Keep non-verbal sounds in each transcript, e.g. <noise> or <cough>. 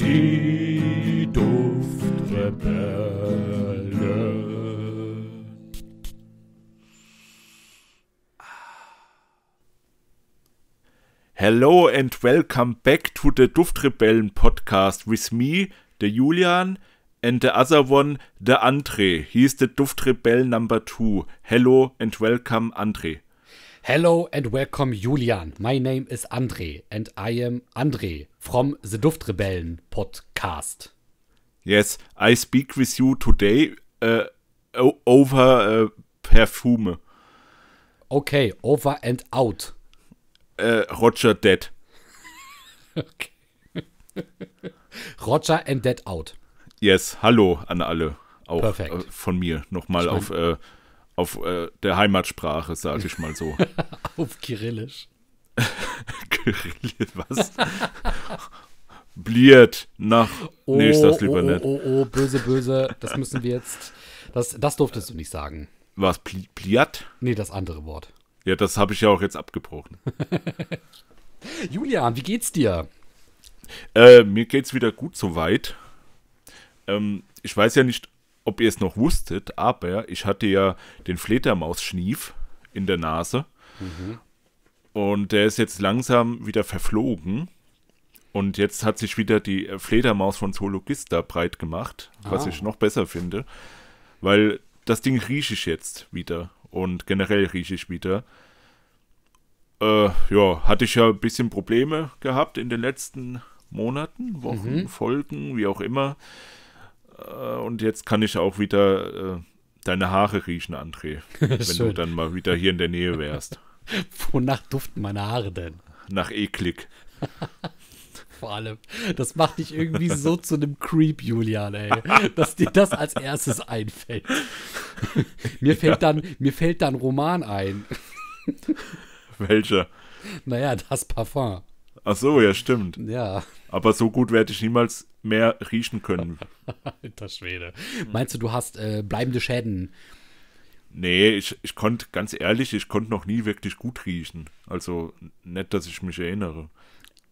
Die Duftrebellen. Hello and welcome back to the Duftrebellen podcast with me, the Julian, and the other one, the Andre. He is the Duftrebell number two. Hello and welcome, Andre. Hello and welcome, Julian. My name is Andre and I am Andre from the Duft Rebellen podcast. Yes, I speak with you today uh, over uh, perfume. Okay, over and out. Uh, Roger dead. <laughs> Roger and dead out. Yes, hallo an alle. Auch Perfekt. Äh, von mir nochmal ich mein, auf äh, auf äh, der Heimatsprache, sage ich mal so. <laughs> auf Kyrillisch. <laughs> Kyrillisch, was? Bliert nach. Oh, nee, ich sag's lieber oh, oh nicht. Oh, oh, oh, böse, böse. Das müssen wir jetzt. Das, das durftest du nicht sagen. Was? Bliert? Nee, das andere Wort. Ja, das habe ich ja auch jetzt abgebrochen. <laughs> Julian, wie geht's dir? Äh, mir geht's wieder gut soweit. Ähm, ich weiß ja nicht, ob ihr es noch wusstet, aber ich hatte ja den Fledermaus-Schnief in der Nase. Mhm. Und der ist jetzt langsam wieder verflogen. Und jetzt hat sich wieder die Fledermaus von Zoologista breit gemacht, was ah. ich noch besser finde. Weil das Ding rieche ich jetzt wieder. Und generell rieche ich wieder. Äh, ja, hatte ich ja ein bisschen Probleme gehabt in den letzten Monaten, Wochen, mhm. Folgen, wie auch immer. Äh, und jetzt kann ich auch wieder äh, deine Haare riechen, André. <laughs> wenn du dann mal wieder hier in der Nähe wärst. <laughs> Wonach duften meine Haare denn? Nach eklig. <laughs> Vor allem. Das macht dich irgendwie so zu einem Creep, Julian, ey. Dass dir das als erstes einfällt. mir, fällt ja. dann, mir fällt dann Roman ein. Welcher? Naja, das Parfum. Ach so, ja, stimmt. Ja. Aber so gut werde ich niemals mehr riechen können. Alter <laughs> Schwede. Meinst du, du hast äh, bleibende Schäden? Nee, ich, ich konnte, ganz ehrlich, ich konnte noch nie wirklich gut riechen. Also nett, dass ich mich erinnere.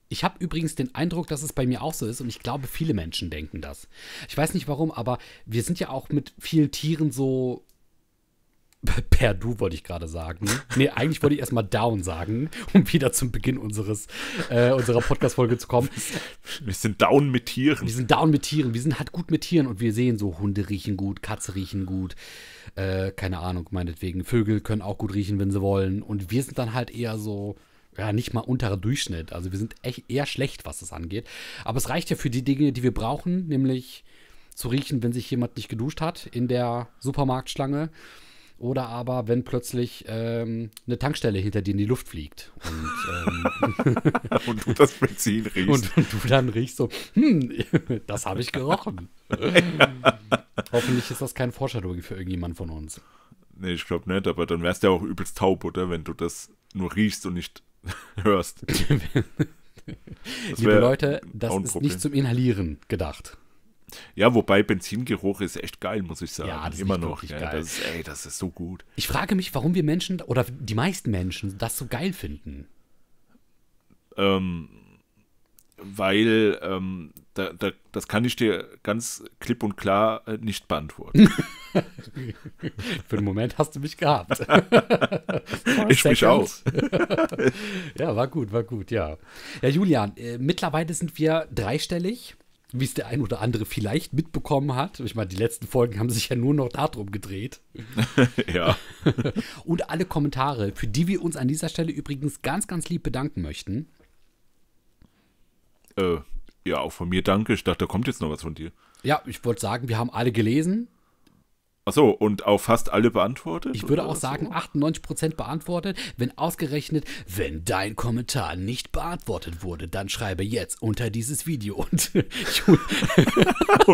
Ich habe übrigens den Eindruck, dass es bei mir auch so ist und ich glaube, viele Menschen denken das. Ich weiß nicht warum, aber wir sind ja auch mit vielen Tieren so per Du wollte ich gerade sagen. Nee, eigentlich wollte ich erstmal Down sagen, um wieder zum Beginn unseres, äh, unserer Podcast-Folge zu kommen. Wir sind down mit Tieren. Wir sind down mit Tieren. Wir sind halt gut mit Tieren und wir sehen so, Hunde riechen gut, Katze riechen gut. Äh, keine Ahnung, meinetwegen. Vögel können auch gut riechen, wenn sie wollen. Und wir sind dann halt eher so, ja, nicht mal unterer Durchschnitt. Also wir sind echt eher schlecht, was das angeht. Aber es reicht ja für die Dinge, die wir brauchen, nämlich zu riechen, wenn sich jemand nicht geduscht hat in der Supermarktschlange oder aber, wenn plötzlich ähm, eine Tankstelle hinter dir in die Luft fliegt. Und, ähm, <laughs> <laughs> und du das Benzin riechst. Und, und, du dann riechst so, hm, <laughs> das habe ich gerochen. Hoffentlich ist das kein Foreshadowing für irgendjemand von uns. Nee, ich glaube nicht, aber dann wärst du ja auch übelst taub, oder? Wenn du das nur riechst und nicht hörst. Liebe Leute, das ist nicht zum Inhalieren gedacht. Ja, wobei Benzingeruch ist echt geil, muss ich sagen. Ja, das immer ist noch. Ja, geil. Das ist, ey, das ist so gut. Ich frage mich, warum wir Menschen oder die meisten Menschen das so geil finden. Ähm, weil ähm, da, da, das kann ich dir ganz klipp und klar äh, nicht beantworten. <laughs> <laughs> Für den Moment hast du mich gehabt. <laughs> ich mich auch. ja, war gut, war gut, ja. Ja, Julian, äh, mittlerweile sind wir dreistellig wie es der ein oder andere vielleicht mitbekommen hat. Ich meine, die letzten Folgen haben sich ja nur noch darum gedreht. <laughs> ja. <laughs> und alle Kommentare, für die wir uns an dieser Stelle übrigens ganz, ganz lieb bedanken möchten. Äh, ja, auch von mir danke. Ich dachte, da kommt jetzt noch was von dir. Ja, ich wollte sagen, wir haben alle gelesen. Achso, und auch fast alle beantwortet? Ich würde auch sagen, so? 98% beantwortet. Wenn ausgerechnet, wenn dein Kommentar nicht beantwortet wurde, dann schreibe jetzt unter dieses Video und <laughs> <laughs> wir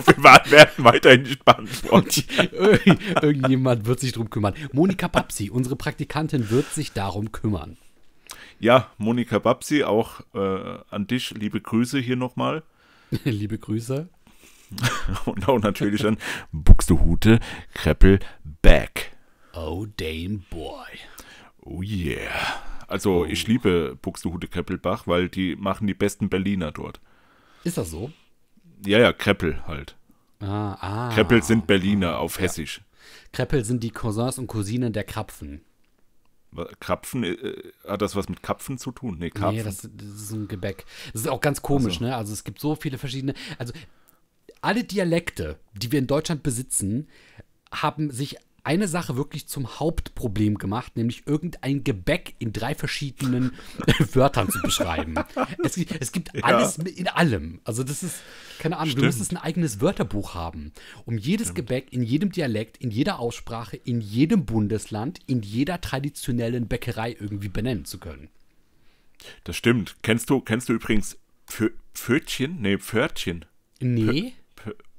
werden weiterhin nicht beantwortet. Und <laughs> irgendjemand wird sich drum kümmern. Monika Babsi, unsere Praktikantin, wird sich darum kümmern. Ja, Monika Babsi, auch äh, an dich liebe Grüße hier nochmal. liebe Grüße. <laughs> und auch natürlich dann Buxtehute, Kreppel, Back. Oh, Dame Boy. Oh yeah. Also oh. ich liebe Buxtehude Kreppelbach, weil die machen die besten Berliner dort. Ist das so? Ja, ja, Kreppel halt. Ah, ah. Kreppel sind Berliner auf ja. Hessisch. Kreppel sind die Cousins und Cousinen der Krapfen. Krapfen, äh, äh, hat das was mit Kapfen zu tun? Nee, Krapfen. Nee, das, das ist ein Gebäck. Das ist auch ganz komisch, also. ne? Also es gibt so viele verschiedene. Also alle Dialekte, die wir in Deutschland besitzen, haben sich eine Sache wirklich zum Hauptproblem gemacht, nämlich irgendein Gebäck in drei verschiedenen <laughs> Wörtern zu beschreiben. Es, es gibt ja. alles in allem. Also das ist, keine Ahnung, Stimmt. du müsstest ein eigenes Wörterbuch haben, um jedes Stimmt. Gebäck in jedem Dialekt, in jeder Aussprache, in jedem Bundesland, in jeder traditionellen Bäckerei irgendwie benennen zu können. Das stimmt. Kennst du, kennst du übrigens Pfötchen? Nee, Pförtchen. Nee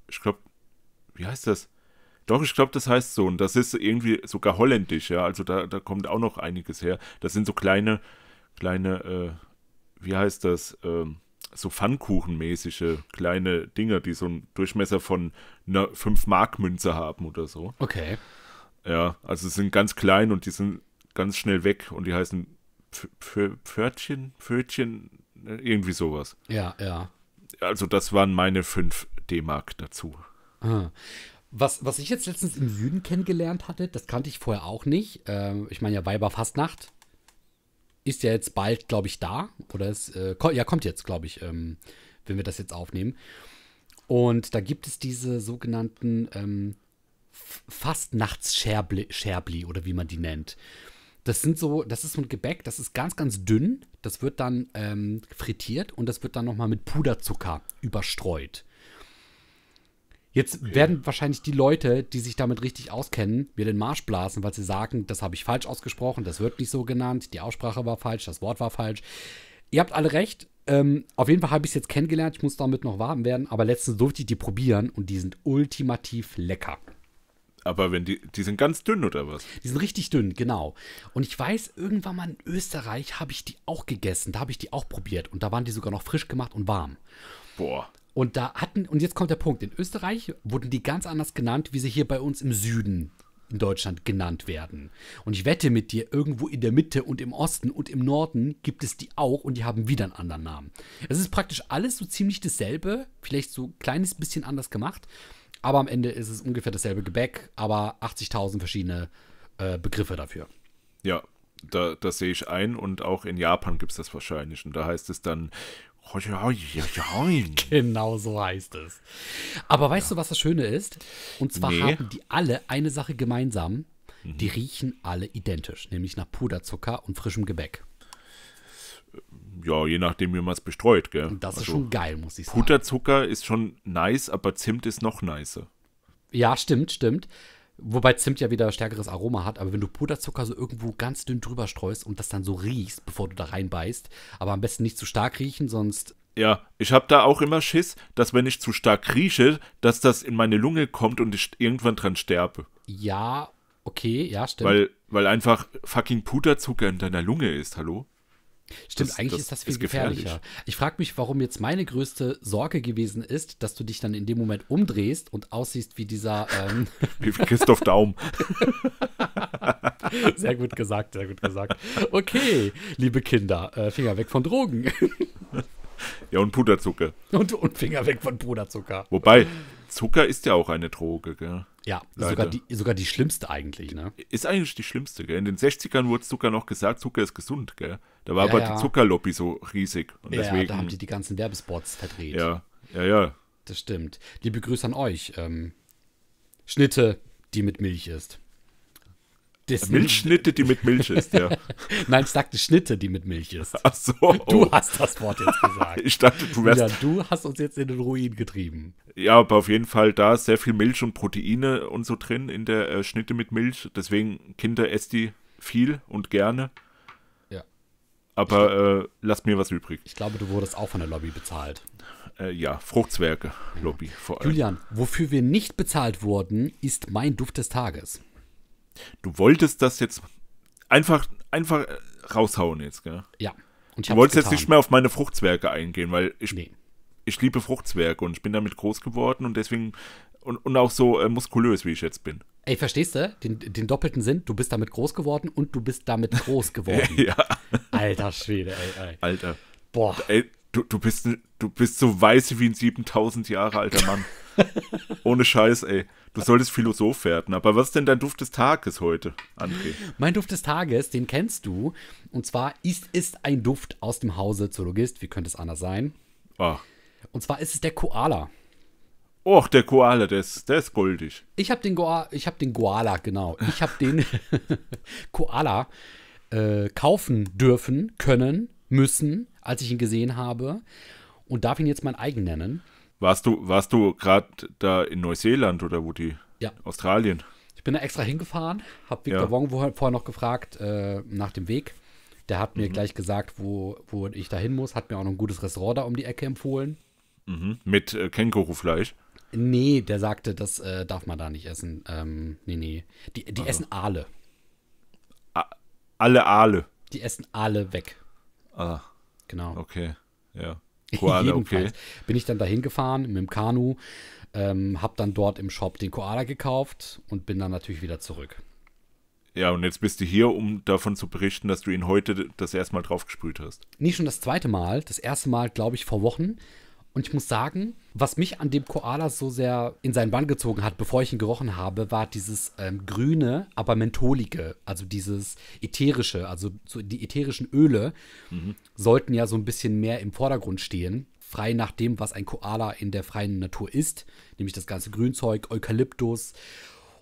ich glaube, wie heißt das? Doch, ich glaube, das heißt so. Und das ist irgendwie sogar holländisch, ja. Also da, da kommt auch noch einiges her. Das sind so kleine, kleine, äh, wie heißt das? Ähm, so Pfannkuchenmäßige kleine Dinger, die so einen Durchmesser von einer 5-Mark-Münze haben oder so. Okay. Ja, also sind ganz klein und die sind ganz schnell weg und die heißen Pförtchen, Pfötchen, ne, irgendwie sowas. Ja, ja. Also das waren meine fünf D-Mark dazu. Ah. Was, was ich jetzt letztens im Süden kennengelernt hatte, das kannte ich vorher auch nicht. Ähm, ich meine ja Weiberfastnacht ist ja jetzt bald, glaube ich, da. Oder es äh, ko ja, kommt jetzt, glaube ich, ähm, wenn wir das jetzt aufnehmen. Und da gibt es diese sogenannten ähm, fastnachts oder wie man die nennt. Das sind so, das ist so ein Gebäck, das ist ganz, ganz dünn. Das wird dann ähm, frittiert und das wird dann nochmal mit Puderzucker überstreut. Jetzt okay. werden wahrscheinlich die Leute, die sich damit richtig auskennen, mir den Marsch blasen, weil sie sagen, das habe ich falsch ausgesprochen, das wird nicht so genannt, die Aussprache war falsch, das Wort war falsch. Ihr habt alle recht. Ähm, auf jeden Fall habe ich es jetzt kennengelernt. Ich muss damit noch warm werden. Aber letztens durfte ich die probieren und die sind ultimativ lecker. Aber wenn die, die sind ganz dünn oder was? Die sind richtig dünn, genau. Und ich weiß, irgendwann mal in Österreich habe ich die auch gegessen. Da habe ich die auch probiert. Und da waren die sogar noch frisch gemacht und warm. Boah. Und da hatten, und jetzt kommt der Punkt, in Österreich wurden die ganz anders genannt, wie sie hier bei uns im Süden in Deutschland genannt werden. Und ich wette mit dir, irgendwo in der Mitte und im Osten und im Norden gibt es die auch und die haben wieder einen anderen Namen. Es ist praktisch alles so ziemlich dasselbe, vielleicht so ein kleines bisschen anders gemacht, aber am Ende ist es ungefähr dasselbe Gebäck, aber 80.000 verschiedene äh, Begriffe dafür. Ja, da, das sehe ich ein und auch in Japan gibt es das wahrscheinlich. Und da heißt es dann <laughs> Genau so heißt es. Aber weißt ja. du, was das Schöne ist? Und zwar nee. haben die alle eine Sache gemeinsam. Mhm. Die riechen alle identisch, nämlich nach Puderzucker und frischem Gebäck. Ja, je nachdem, wie man es bestreut, gell? Und das also, ist schon geil, muss ich sagen. Puderzucker ist schon nice, aber Zimt ist noch nicer. Ja, stimmt, stimmt. Wobei Zimt ja wieder stärkeres Aroma hat, aber wenn du Puderzucker so irgendwo ganz dünn drüber streust und das dann so riechst, bevor du da reinbeißt, aber am besten nicht zu stark riechen, sonst. Ja, ich habe da auch immer Schiss, dass wenn ich zu stark rieche, dass das in meine Lunge kommt und ich irgendwann dran sterbe. Ja, okay, ja, stimmt. Weil, weil einfach fucking Puderzucker in deiner Lunge ist, hallo? Stimmt, das, eigentlich das ist das viel ist gefährlicher. gefährlicher. Ich frage mich, warum jetzt meine größte Sorge gewesen ist, dass du dich dann in dem Moment umdrehst und aussiehst wie dieser. Ähm <laughs> wie Christoph Daum. <laughs> sehr gut gesagt, sehr gut gesagt. Okay, liebe Kinder, äh, Finger weg von Drogen. ja, und Puderzucker. Und, und Finger weg von Puderzucker. Wobei, Zucker ist ja auch eine Droge, gell? Ja, also sogar die, sogar die schlimmste eigentlich, ne? Ist eigentlich die schlimmste, gell? In den 60ern wurde Zucker noch gesagt, Zucker ist gesund, gell? Da war ja, aber ja. die Zuckerlobby so riesig. Und ja, deswegen, da haben die die ganzen Werbespots verdreht. Ja, ja, ja. Das stimmt. Liebe Grüße an euch. Ähm, Schnitte, die mit Milch ist. Das Milchschnitte, die mit Milch ist, ja. <laughs> Nein, ich sagte Schnitte, die mit Milch ist. Ach so. Oh. Du hast das Wort jetzt gesagt. ich dachte, du wärst. Ja, du hast uns jetzt in den Ruin getrieben. Ja, aber auf jeden Fall, da ist sehr viel Milch und Proteine und so drin in der äh, Schnitte mit Milch. Deswegen, Kinder, esst die viel und gerne. Ja. Aber äh, lasst mir was übrig. Ich glaube, du wurdest auch von der Lobby bezahlt. Äh, ja, Fruchtzwerge, Lobby ja. vor allem. Julian, wofür wir nicht bezahlt wurden, ist mein Duft des Tages. Du wolltest das jetzt einfach, einfach äh, raushauen jetzt, gell? Ja. Und ich du wolltest jetzt nicht mehr auf meine Fruchtzwerge eingehen, weil ich, nee. ich liebe Fruchtzwerge und ich bin damit groß geworden und deswegen und, und auch so äh, muskulös, wie ich jetzt bin. Ey, verstehst du? Den, den doppelten Sinn, du bist damit groß geworden und du bist damit groß <laughs> geworden. ja. Alter Schwede, ey, ey. Alter. Boah. Ey, du, du, bist, du bist so weiß wie ein 7000 Jahre alter Mann. <laughs> Ohne Scheiß, ey. Du solltest Philosoph werden. Aber was ist denn dein Duft des Tages heute, André? Mein Duft des Tages, den kennst du. Und zwar ist, es ein Duft aus dem Hause Zoologist. Wie könnte es anders sein? Ah. Und zwar ist es der Koala. Och, der Koala, der ist, der ist goldig. Ich habe den, hab den Koala, genau. Ich habe den <laughs> Koala äh, kaufen dürfen, können, müssen, als ich ihn gesehen habe. Und darf ihn jetzt mein eigen nennen. Warst du, warst du gerade da in Neuseeland oder wo die? Ja. Australien. Ich bin da extra hingefahren, habe Victor ja. Wong vorher noch gefragt äh, nach dem Weg. Der hat mir mhm. gleich gesagt, wo, wo ich da hin muss, hat mir auch noch ein gutes Restaurant da um die Ecke empfohlen. Mhm. Mit äh, Kängurufleisch? Nee, der sagte, das äh, darf man da nicht essen. Ähm, nee, nee. Die, die also. essen Aale. A alle Aale? Die essen Aale weg. Ah. Genau. Okay, ja. <laughs> Koala, Jedenfalls okay. bin ich dann dahin gefahren mit dem Kanu, ähm, habe dann dort im Shop den Koala gekauft und bin dann natürlich wieder zurück. Ja, und jetzt bist du hier, um davon zu berichten, dass du ihn heute das erste Mal draufgesprüht hast. Nicht schon das zweite Mal, das erste Mal, glaube ich, vor Wochen. Und ich muss sagen, was mich an dem Koala so sehr in seinen Bann gezogen hat, bevor ich ihn gerochen habe, war dieses ähm, grüne, aber mentholige, also dieses ätherische, also so die ätherischen Öle mhm. sollten ja so ein bisschen mehr im Vordergrund stehen. Frei nach dem, was ein Koala in der freien Natur ist, nämlich das ganze Grünzeug, Eukalyptus.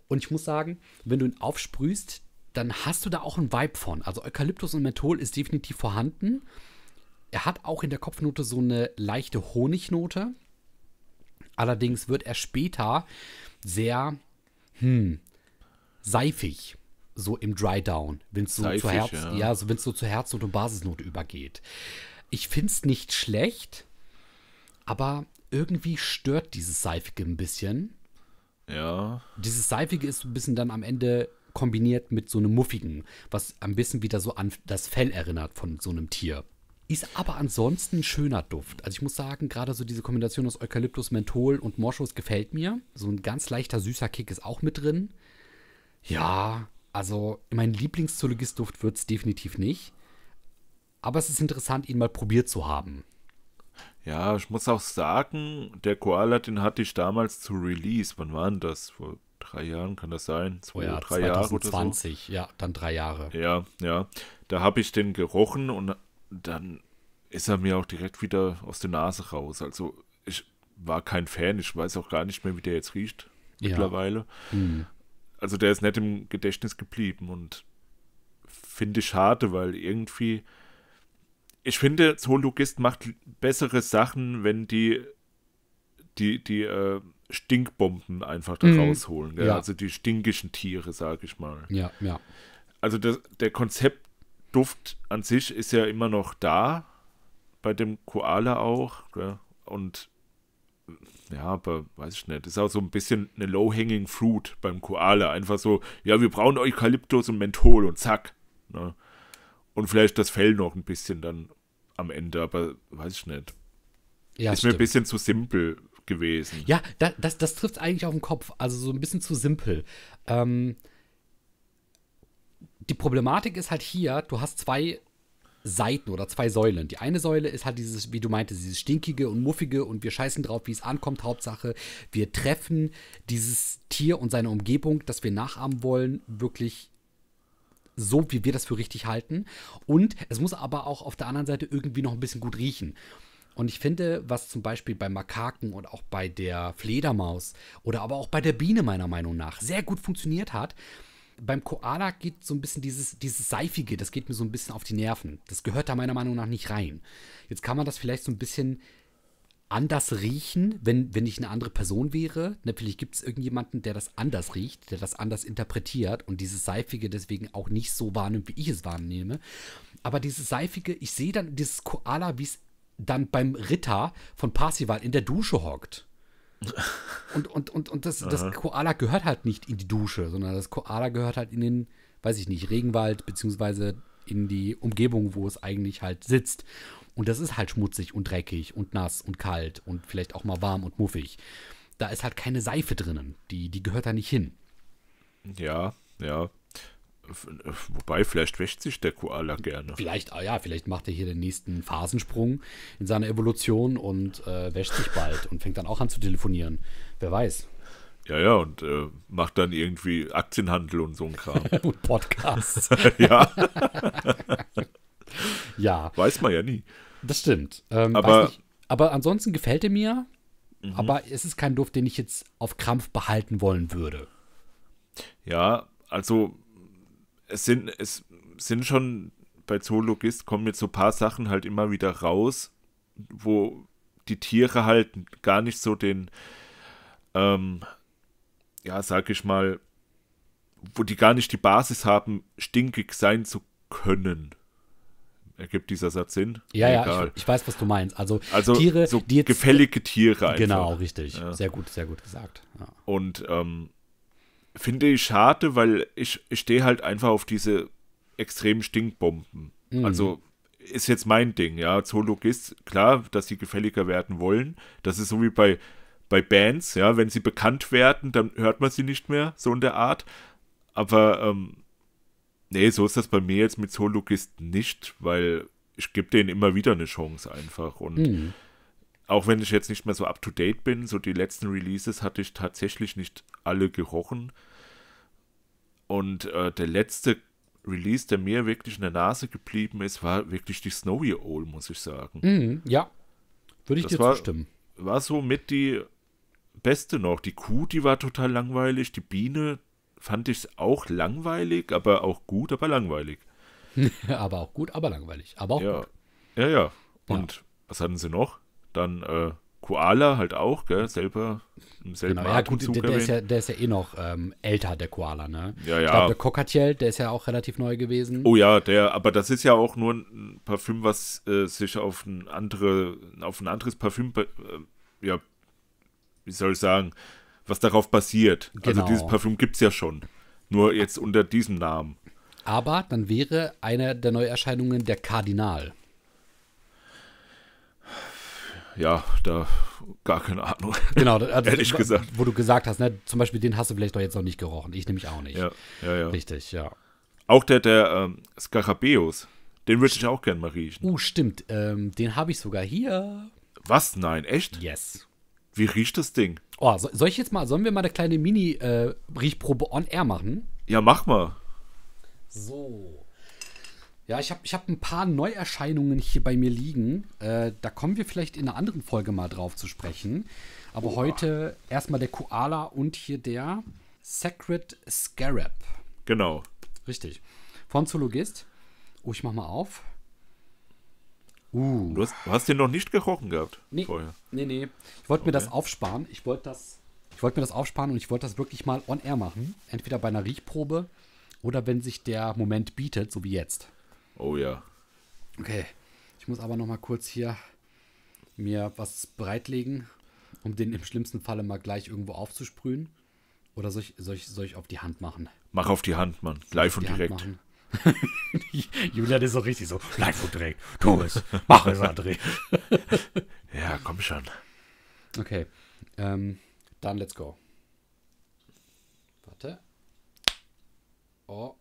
Und ich muss sagen, wenn du ihn aufsprühst, dann hast du da auch einen Vibe von. Also Eukalyptus und Menthol ist definitiv vorhanden. Er hat auch in der Kopfnote so eine leichte Honignote. Allerdings wird er später sehr hm, seifig, so im Dry Down, wenn es so, Seifig, ja. ja so, so zur Herznot und Basisnote übergeht. Ich finde es nicht schlecht, aber irgendwie stört dieses Seifige ein bisschen. Ja. Dieses Seifige ist ein bisschen dann am Ende kombiniert mit so einem Muffigen, was ein bisschen wieder so an das Fell erinnert von so einem Tier. Ist aber ansonsten ein schöner Duft. Also ich muss sagen, gerade so diese Kombination aus Eukalyptus, Menthol und Moschus gefällt mir. So ein ganz leichter süßer Kick ist auch mit drin. Ja, also mein Lieblingszoologist-Duft wird es definitiv nicht. Aber es ist interessant, ihn mal probiert zu haben. Ja, ich muss auch sagen, der Koala, den hatte ich damals zu Release. Wann waren das? Vor drei Jahren kann das sein? Zwei, oh ja, drei 2020, Jahre oder so. ja, dann drei Jahre. Ja, ja. Da habe ich den gerochen und dann ist er mir auch direkt wieder aus der Nase raus. Also ich war kein Fan, ich weiß auch gar nicht mehr, wie der jetzt riecht ja. mittlerweile. Hm. Also der ist nicht im Gedächtnis geblieben und finde ich schade, weil irgendwie ich finde, Zoologist macht bessere Sachen, wenn die die, die äh, Stinkbomben einfach da mhm. rausholen. Ja. Also die stinkischen Tiere, sage ich mal. Ja, ja. Also das, der Konzept Duft an sich ist ja immer noch da, bei dem Koala auch. Gell? Und ja, aber weiß ich nicht. Das ist auch so ein bisschen eine low-hanging fruit beim Koala. Einfach so, ja, wir brauchen Eukalyptus und Menthol und zack. Ne? Und vielleicht das Fell noch ein bisschen dann am Ende, aber weiß ich nicht. Ja, ist stimmt. mir ein bisschen zu simpel gewesen. Ja, das, das, das trifft eigentlich auf den Kopf. Also so ein bisschen zu simpel. Ähm, die Problematik ist halt hier, du hast zwei Seiten oder zwei Säulen. Die eine Säule ist halt dieses, wie du meintest, dieses stinkige und muffige und wir scheißen drauf, wie es ankommt. Hauptsache, wir treffen dieses Tier und seine Umgebung, das wir nachahmen wollen, wirklich so, wie wir das für richtig halten. Und es muss aber auch auf der anderen Seite irgendwie noch ein bisschen gut riechen. Und ich finde, was zum Beispiel bei Makaken und auch bei der Fledermaus oder aber auch bei der Biene meiner Meinung nach sehr gut funktioniert hat, beim Koala geht so ein bisschen dieses, dieses Seifige, das geht mir so ein bisschen auf die Nerven. Das gehört da meiner Meinung nach nicht rein. Jetzt kann man das vielleicht so ein bisschen anders riechen, wenn, wenn ich eine andere Person wäre. Natürlich gibt es irgendjemanden, der das anders riecht, der das anders interpretiert und dieses Seifige deswegen auch nicht so wahrnimmt, wie ich es wahrnehme. Aber dieses Seifige, ich sehe dann dieses Koala, wie es dann beim Ritter von Parsival in der Dusche hockt. Und, und, und, und das, das Koala gehört halt nicht in die Dusche, sondern das Koala gehört halt in den, weiß ich nicht, Regenwald, beziehungsweise in die Umgebung, wo es eigentlich halt sitzt. Und das ist halt schmutzig und dreckig und nass und kalt und vielleicht auch mal warm und muffig. Da ist halt keine Seife drinnen. Die, die gehört da nicht hin. Ja, ja. Wobei, vielleicht wäscht sich der Koala gerne. Vielleicht, ah ja, vielleicht macht er hier den nächsten Phasensprung in seiner Evolution und äh, wäscht sich bald und fängt dann auch an zu telefonieren. Wer weiß. Ja, ja, und äh, macht dann irgendwie Aktienhandel und so ein Kram. <laughs> und Podcasts. <laughs> ja. <laughs> ja. Weiß man ja nie. Das stimmt. Ähm, aber, aber ansonsten gefällt er mir, mhm. aber es ist kein Duft, den ich jetzt auf Krampf behalten wollen würde. Ja, also es sind, es sind schon bei Zoologist kommen jetzt so ein paar Sachen halt immer wieder raus, wo die Tiere halt gar nicht so den, ähm, ja, sag ich mal, wo die gar nicht die Basis haben, stinkig sein zu können. Ergibt dieser Satz Sinn? Ja, Egal. ja, ich, ich, weiß, was du meinst. Also, also Tiere, so die jetzt, gefällige Tiere genau, einfach. Genau, richtig. Ja. Sehr gut, sehr gut gesagt. Ja. Und ähm, finde ich schade, weil ich, ich stehe halt einfach auf diese extremen Stinkbomben. Mhm. Also ist jetzt mein Ding, ja. Zoologist, klar, dass sie gefälliger werden wollen. Das ist so wie bei, bei Bands, ja, wenn sie bekannt werden, dann hört man sie nicht mehr, so in der Art. Aber ähm, nee, so ist das bei mir jetzt mit Zoologist nicht, weil ich gebe denen immer wieder eine Chance einfach. Und mhm auch wenn ich jetzt nicht mehr so up to date bin, so die letzten Releases hatte ich tatsächlich nicht alle gerochen. Und äh, der letzte Release, der mir wirklich in der Nase geblieben ist, war wirklich die Snowy Owl, muss ich sagen. Mm, ja, würde ich das dir war, zustimmen. War so mit die beste noch. Die Kuh, die war total langweilig. Die Biene fand ich auch langweilig, aber auch gut, aber langweilig. <laughs> aber auch gut, aber langweilig. Aber auch ja. gut. Ja, ja. Und ja. was hatten sie noch? Dann äh, Koala halt auch, gell? Selber im selben genau, ja, gut, der, der, ist ja, der ist ja eh noch ähm, älter, der Koala, ne? Ja, ja. Ich glaube, der Cockatiel, der ist ja auch relativ neu gewesen. Oh ja, der, aber das ist ja auch nur ein Parfüm, was äh, sich auf ein, andere, auf ein anderes Parfüm, äh, ja, wie soll ich sagen, was darauf basiert. Genau. Also dieses genau. Parfüm gibt es ja schon. Nur jetzt unter diesem Namen. Aber dann wäre eine der Neuerscheinungen der Kardinal ja, da gar keine Ahnung. Genau, also, ehrlich gesagt. Wo du gesagt hast, ne, zum Beispiel den hast du vielleicht doch jetzt noch nicht gerochen. Ich nämlich auch nicht. Ja, ja, ja. Richtig, ja. Auch der, der ähm, Skarabäus, den würde ich auch gerne mal riechen. Uh, stimmt. Ähm, den habe ich sogar hier. Was? Nein, echt? Yes. Wie riecht das Ding? Oh, so, soll ich jetzt mal, sollen wir mal eine kleine Mini-Riechprobe äh, on air machen? Ja, mach mal. So. Ja, ich habe ich hab ein paar Neuerscheinungen hier bei mir liegen. Äh, da kommen wir vielleicht in einer anderen Folge mal drauf zu sprechen. Aber oh. heute erstmal der Koala und hier der Sacred Scarab. Genau. Richtig. Von Zoologist. Oh, ich mach mal auf. Uh. Du hast, hast den noch nicht gerochen gehabt nee, vorher. Nee, nee. Ich wollte okay. mir das aufsparen. Ich wollte das, ich wollte mir das aufsparen und ich wollte das wirklich mal on air machen. Entweder bei einer Riechprobe oder wenn sich der Moment bietet, so wie jetzt. Oh ja. Okay. Ich muss aber noch mal kurz hier mir was breitlegen, um den im schlimmsten Falle mal gleich irgendwo aufzusprühen. Oder soll ich, soll ich, soll ich auf die Hand machen? Mach auf die Hand, Mann. Live und direkt. <laughs> Julian ist so richtig so, live und direkt. Tu es. <laughs> Mach es, André. <laughs> ja, komm schon. Okay. Ähm, dann let's go. Warte. Oh.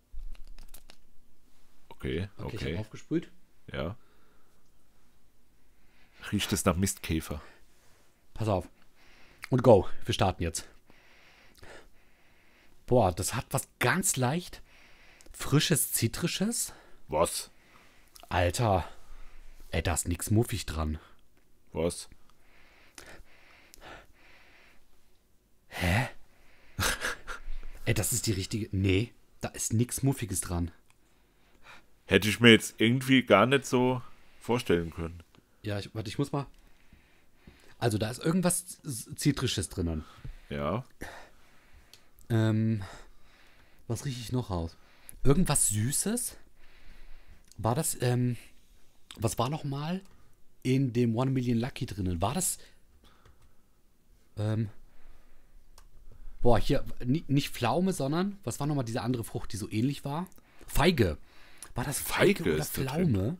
Okay, okay. okay. Ich aufgesprüht. Ja. Riecht es nach Mistkäfer. Pass auf. Und go. Wir starten jetzt. Boah, das hat was ganz leicht frisches, zitrisches. Was? Alter. Ey, da ist nix muffig dran. Was? Hä? <laughs> Ey, das ist die richtige. Nee, da ist nix Muffiges dran. Hätte ich mir jetzt irgendwie gar nicht so vorstellen können. Ja, ich, warte, ich muss mal. Also da ist irgendwas Zitrisches drinnen. Ja. Ähm, was rieche ich noch aus? Irgendwas Süßes? War das, ähm, was war noch mal in dem One Million Lucky drinnen? War das, ähm, boah, hier, nicht Pflaume, sondern, was war noch mal diese andere Frucht, die so ähnlich war? Feige. War das Feige, Feige oder Pflaume?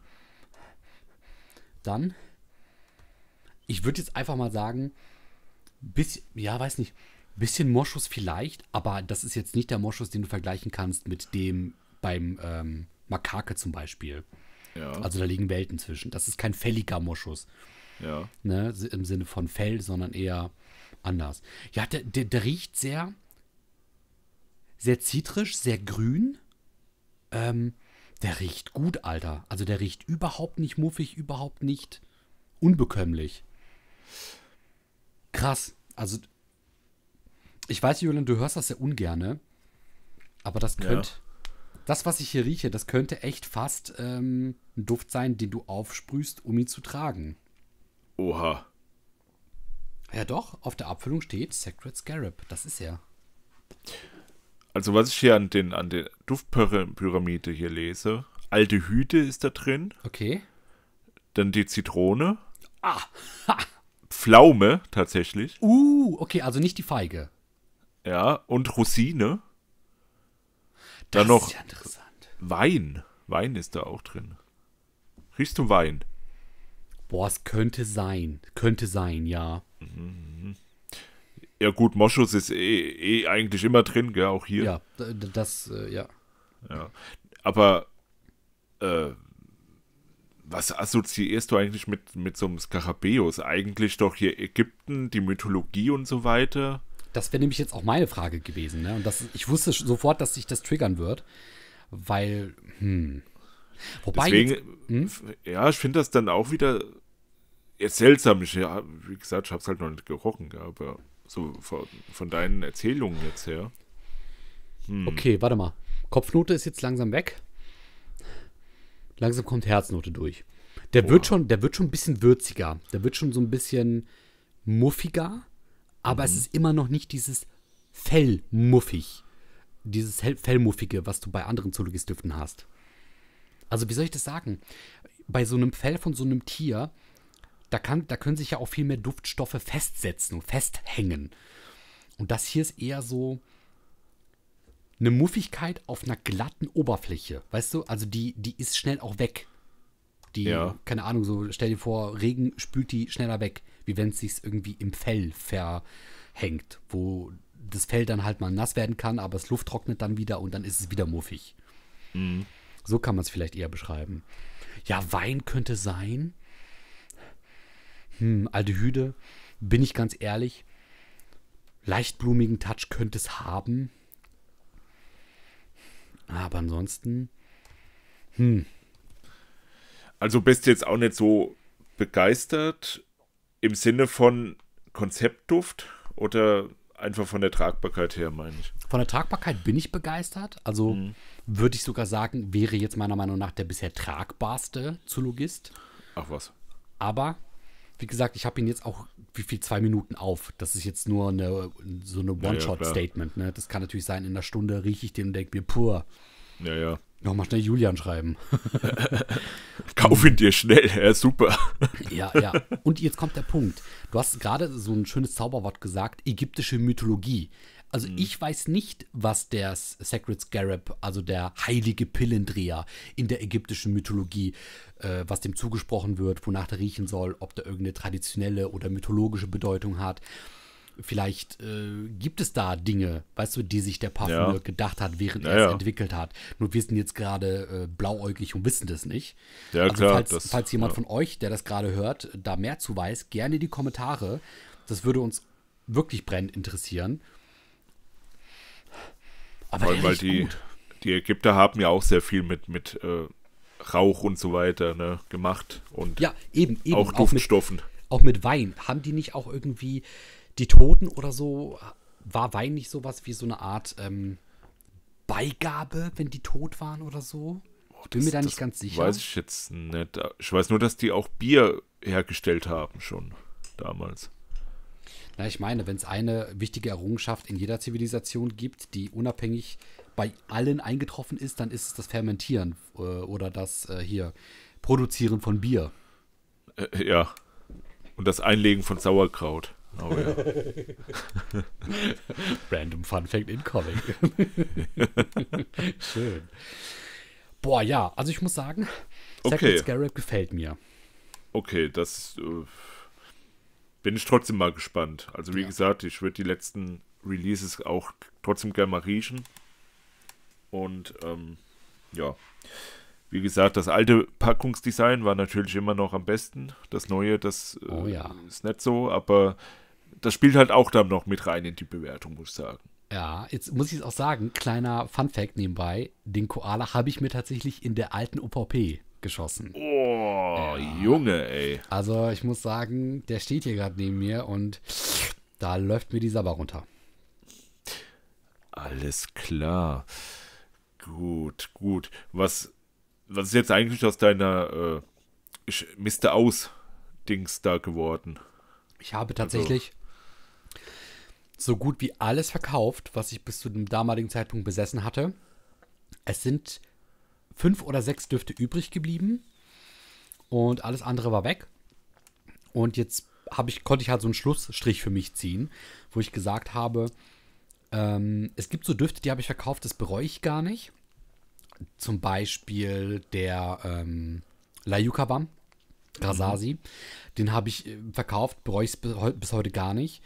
Dann, ich würde jetzt einfach mal sagen, bisschen, ja, weiß nicht, bisschen Moschus vielleicht, aber das ist jetzt nicht der Moschus, den du vergleichen kannst mit dem beim ähm, Makake zum Beispiel. Ja. Also da liegen Welten zwischen. Das ist kein fälliger Moschus. Ja. Ne, Im Sinne von Fell, sondern eher anders. Ja, der, der, der riecht sehr, sehr zitrisch, sehr grün. Ähm, der riecht gut, Alter. Also der riecht überhaupt nicht muffig, überhaupt nicht unbekömmlich. Krass. Also ich weiß, Julian, du hörst das sehr ungerne, ne? aber das könnte, ja. das, was ich hier rieche, das könnte echt fast ähm, ein Duft sein, den du aufsprühst, um ihn zu tragen. Oha. Ja doch, auf der Abfüllung steht Sacred Scarab. Das ist er also was ich hier an den, an der Duftpyramide hier lese, alte Hüte ist da drin. Okay. Dann die Zitrone. Ah. Ha. <laughs> Pflaume tatsächlich. Uh, okay, also nicht die Feige. Ja, und Rosine. Das Dann noch ist ja interessant. Wein. Wein ist da auch drin. Riechst du Wein? Boah, es könnte sein. Könnte sein, ja. Mhm. Ja, gut, Moschus ist eh, eh eigentlich immer drin, gell, auch hier. Ja, das, äh, ja. ja. Aber, äh, was assoziierst du eigentlich mit, mit so einem Skarabäus? Eigentlich doch hier Ägypten, die Mythologie und so weiter. Das wäre nämlich jetzt auch meine Frage gewesen, ne? Und das, ich wusste sofort, dass sich das triggern wird, weil, hm. Wobei. Deswegen, jetzt, hm? ja, ich finde das dann auch wieder seltsam. Ich, ja, wie gesagt, ich habe es halt noch nicht gerochen, aber so von, von deinen Erzählungen jetzt her. Hm. Okay, warte mal. Kopfnote ist jetzt langsam weg. Langsam kommt Herznote durch. Der Boah. wird schon, der wird schon ein bisschen würziger. Der wird schon so ein bisschen muffiger, aber mhm. es ist immer noch nicht dieses Fellmuffig. Dieses Fellmuffige, was du bei anderen Zoologistiften hast. Also, wie soll ich das sagen? Bei so einem Fell von so einem Tier da, kann, da können sich ja auch viel mehr Duftstoffe festsetzen und festhängen. Und das hier ist eher so eine Muffigkeit auf einer glatten Oberfläche. Weißt du, also die, die ist schnell auch weg. Die, ja. keine Ahnung, so stell dir vor, Regen spült die schneller weg, wie wenn es sich irgendwie im Fell verhängt, wo das Fell dann halt mal nass werden kann, aber es Luft trocknet dann wieder und dann ist es wieder muffig. Mhm. So kann man es vielleicht eher beschreiben. Ja, Wein könnte sein hm, Aldehyde, bin ich ganz ehrlich, leicht blumigen Touch könnte es haben. Aber ansonsten, hm. Also bist du jetzt auch nicht so begeistert im Sinne von Konzeptduft oder einfach von der Tragbarkeit her, meine ich. Von der Tragbarkeit bin ich begeistert. Also mhm. würde ich sogar sagen, wäre jetzt meiner Meinung nach der bisher tragbarste Zoologist. Ach was. Aber wie gesagt, ich habe ihn jetzt auch, wie viel, zwei Minuten auf. Das ist jetzt nur eine, so eine One-Shot-Statement. Ja, ja, ne? Das kann natürlich sein, in einer Stunde rieche ich den und denke mir, pur. Ja, ja. Nochmal schnell Julian schreiben. <laughs> Kauf ihn dir schnell, ja, super. ja, ja. Und jetzt kommt der Punkt. Du hast gerade so ein schönes Zauberwort gesagt, ägyptische Mythologie. Also mhm. ich weiß nicht, was der Sacred Scarab, also der heilige Pillendreher in der ägyptischen Mythologie, äh, was dem zugesprochen wird, wonach der riechen soll, ob der irgendeine traditionelle oder mythologische Bedeutung hat. Vielleicht äh, gibt es da Dinge, weißt du, die sich der Parfümeur ja. gedacht hat, während ja, er es ja. entwickelt hat. Nur wir sind jetzt gerade äh, blauäugig und wissen das nicht. Ja, also klar. Falls, das, falls jemand von euch, der das gerade hört, da mehr zu weiß, gerne die Kommentare. Das würde uns wirklich brennend interessieren. Aber allem, weil die, die Ägypter haben ja auch sehr viel mit, mit äh, Rauch und so weiter ne, gemacht. Und ja, eben, eben. Auch Duftstoffen. Auch mit, auch mit Wein. Haben die nicht auch irgendwie die Toten oder so? War Wein nicht sowas wie so eine Art ähm, Beigabe, wenn die tot waren oder so? Oh, Bin mir da nicht ganz sicher. Weiß ich jetzt nicht. Ich weiß nur, dass die auch Bier hergestellt haben schon damals. Na, ich meine, wenn es eine wichtige Errungenschaft in jeder Zivilisation gibt, die unabhängig bei allen eingetroffen ist, dann ist es das Fermentieren äh, oder das äh, hier Produzieren von Bier. Äh, ja. Und das Einlegen von Sauerkraut. Oh, ja. <laughs> Random Fun Fact incoming. <laughs> Schön. Boah, ja, also ich muss sagen, Second Scarab gefällt mir. Okay, das äh, bin ich trotzdem mal gespannt. Also wie ja. gesagt, ich würde die letzten Releases auch trotzdem gerne mal riechen. Und ähm, ja, wie gesagt, das alte Packungsdesign war natürlich immer noch am besten. Das neue, das äh, oh, ja. ist nicht so, aber das spielt halt auch dann noch mit rein in die Bewertung, muss ich sagen. Ja, jetzt muss ich es auch sagen, kleiner Fun Fact nebenbei, den Koala habe ich mir tatsächlich in der alten OVP geschossen. Oh, äh, Junge, ey. Also ich muss sagen, der steht hier gerade neben mir und da läuft mir die Sabber runter. Alles klar. Gut, gut. Was, was ist jetzt eigentlich aus deiner äh, Mr. Aus-Dings da geworden? Ich habe tatsächlich also. so gut wie alles verkauft, was ich bis zu dem damaligen Zeitpunkt besessen hatte. Es sind fünf oder sechs Düfte übrig geblieben. Und alles andere war weg. Und jetzt ich, konnte ich halt so einen Schlussstrich für mich ziehen, wo ich gesagt habe, ähm, es gibt so Düfte, die habe ich verkauft, das bereue ich gar nicht. Zum Beispiel der ähm, Layukabam, Rasasi. Mhm. Den habe ich äh, verkauft, bereue ich bis heute gar nicht.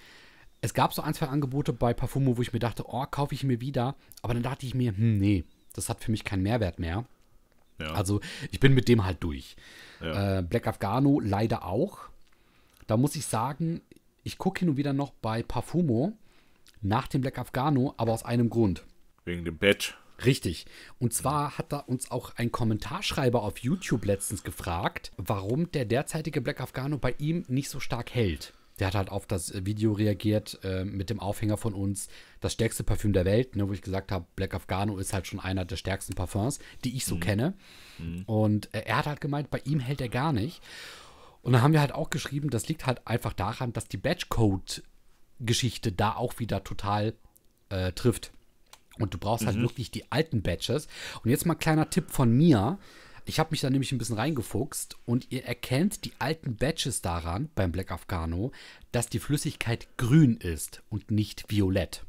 Es gab so ein, zwei Angebote bei Parfumo, wo ich mir dachte, oh, kaufe ich mir wieder. Aber dann dachte ich mir, hm, nee, das hat für mich keinen Mehrwert mehr. Ja. Also ich bin mit dem halt durch. Ja. Äh, Black Afghano leider auch. Da muss ich sagen, ich gucke hin und wieder noch bei Parfumo nach dem Black Afghano, aber aus einem Grund. Wegen dem Badge. Richtig. Und zwar hat da uns auch ein Kommentarschreiber auf YouTube letztens gefragt, warum der derzeitige Black Afghano bei ihm nicht so stark hält der hat halt auf das äh, Video reagiert äh, mit dem Aufhänger von uns, das stärkste Parfüm der Welt, ne, wo ich gesagt habe, Black Afghano ist halt schon einer der stärksten Parfums, die ich so mhm. kenne. Mhm. Und äh, er hat halt gemeint, bei ihm hält er gar nicht. Und dann haben wir halt auch geschrieben, das liegt halt einfach daran, dass die Batchcode-Geschichte da auch wieder total äh, trifft. Und du brauchst halt mhm. halt wirklich die alten Batches. Und jetzt mal ein kleiner Tipp von mir. Ich habe mich da nämlich ein bisschen reingefuchst und ihr erkennt die alten Batches daran beim Black Afghano, dass die Flüssigkeit grün ist und nicht violett.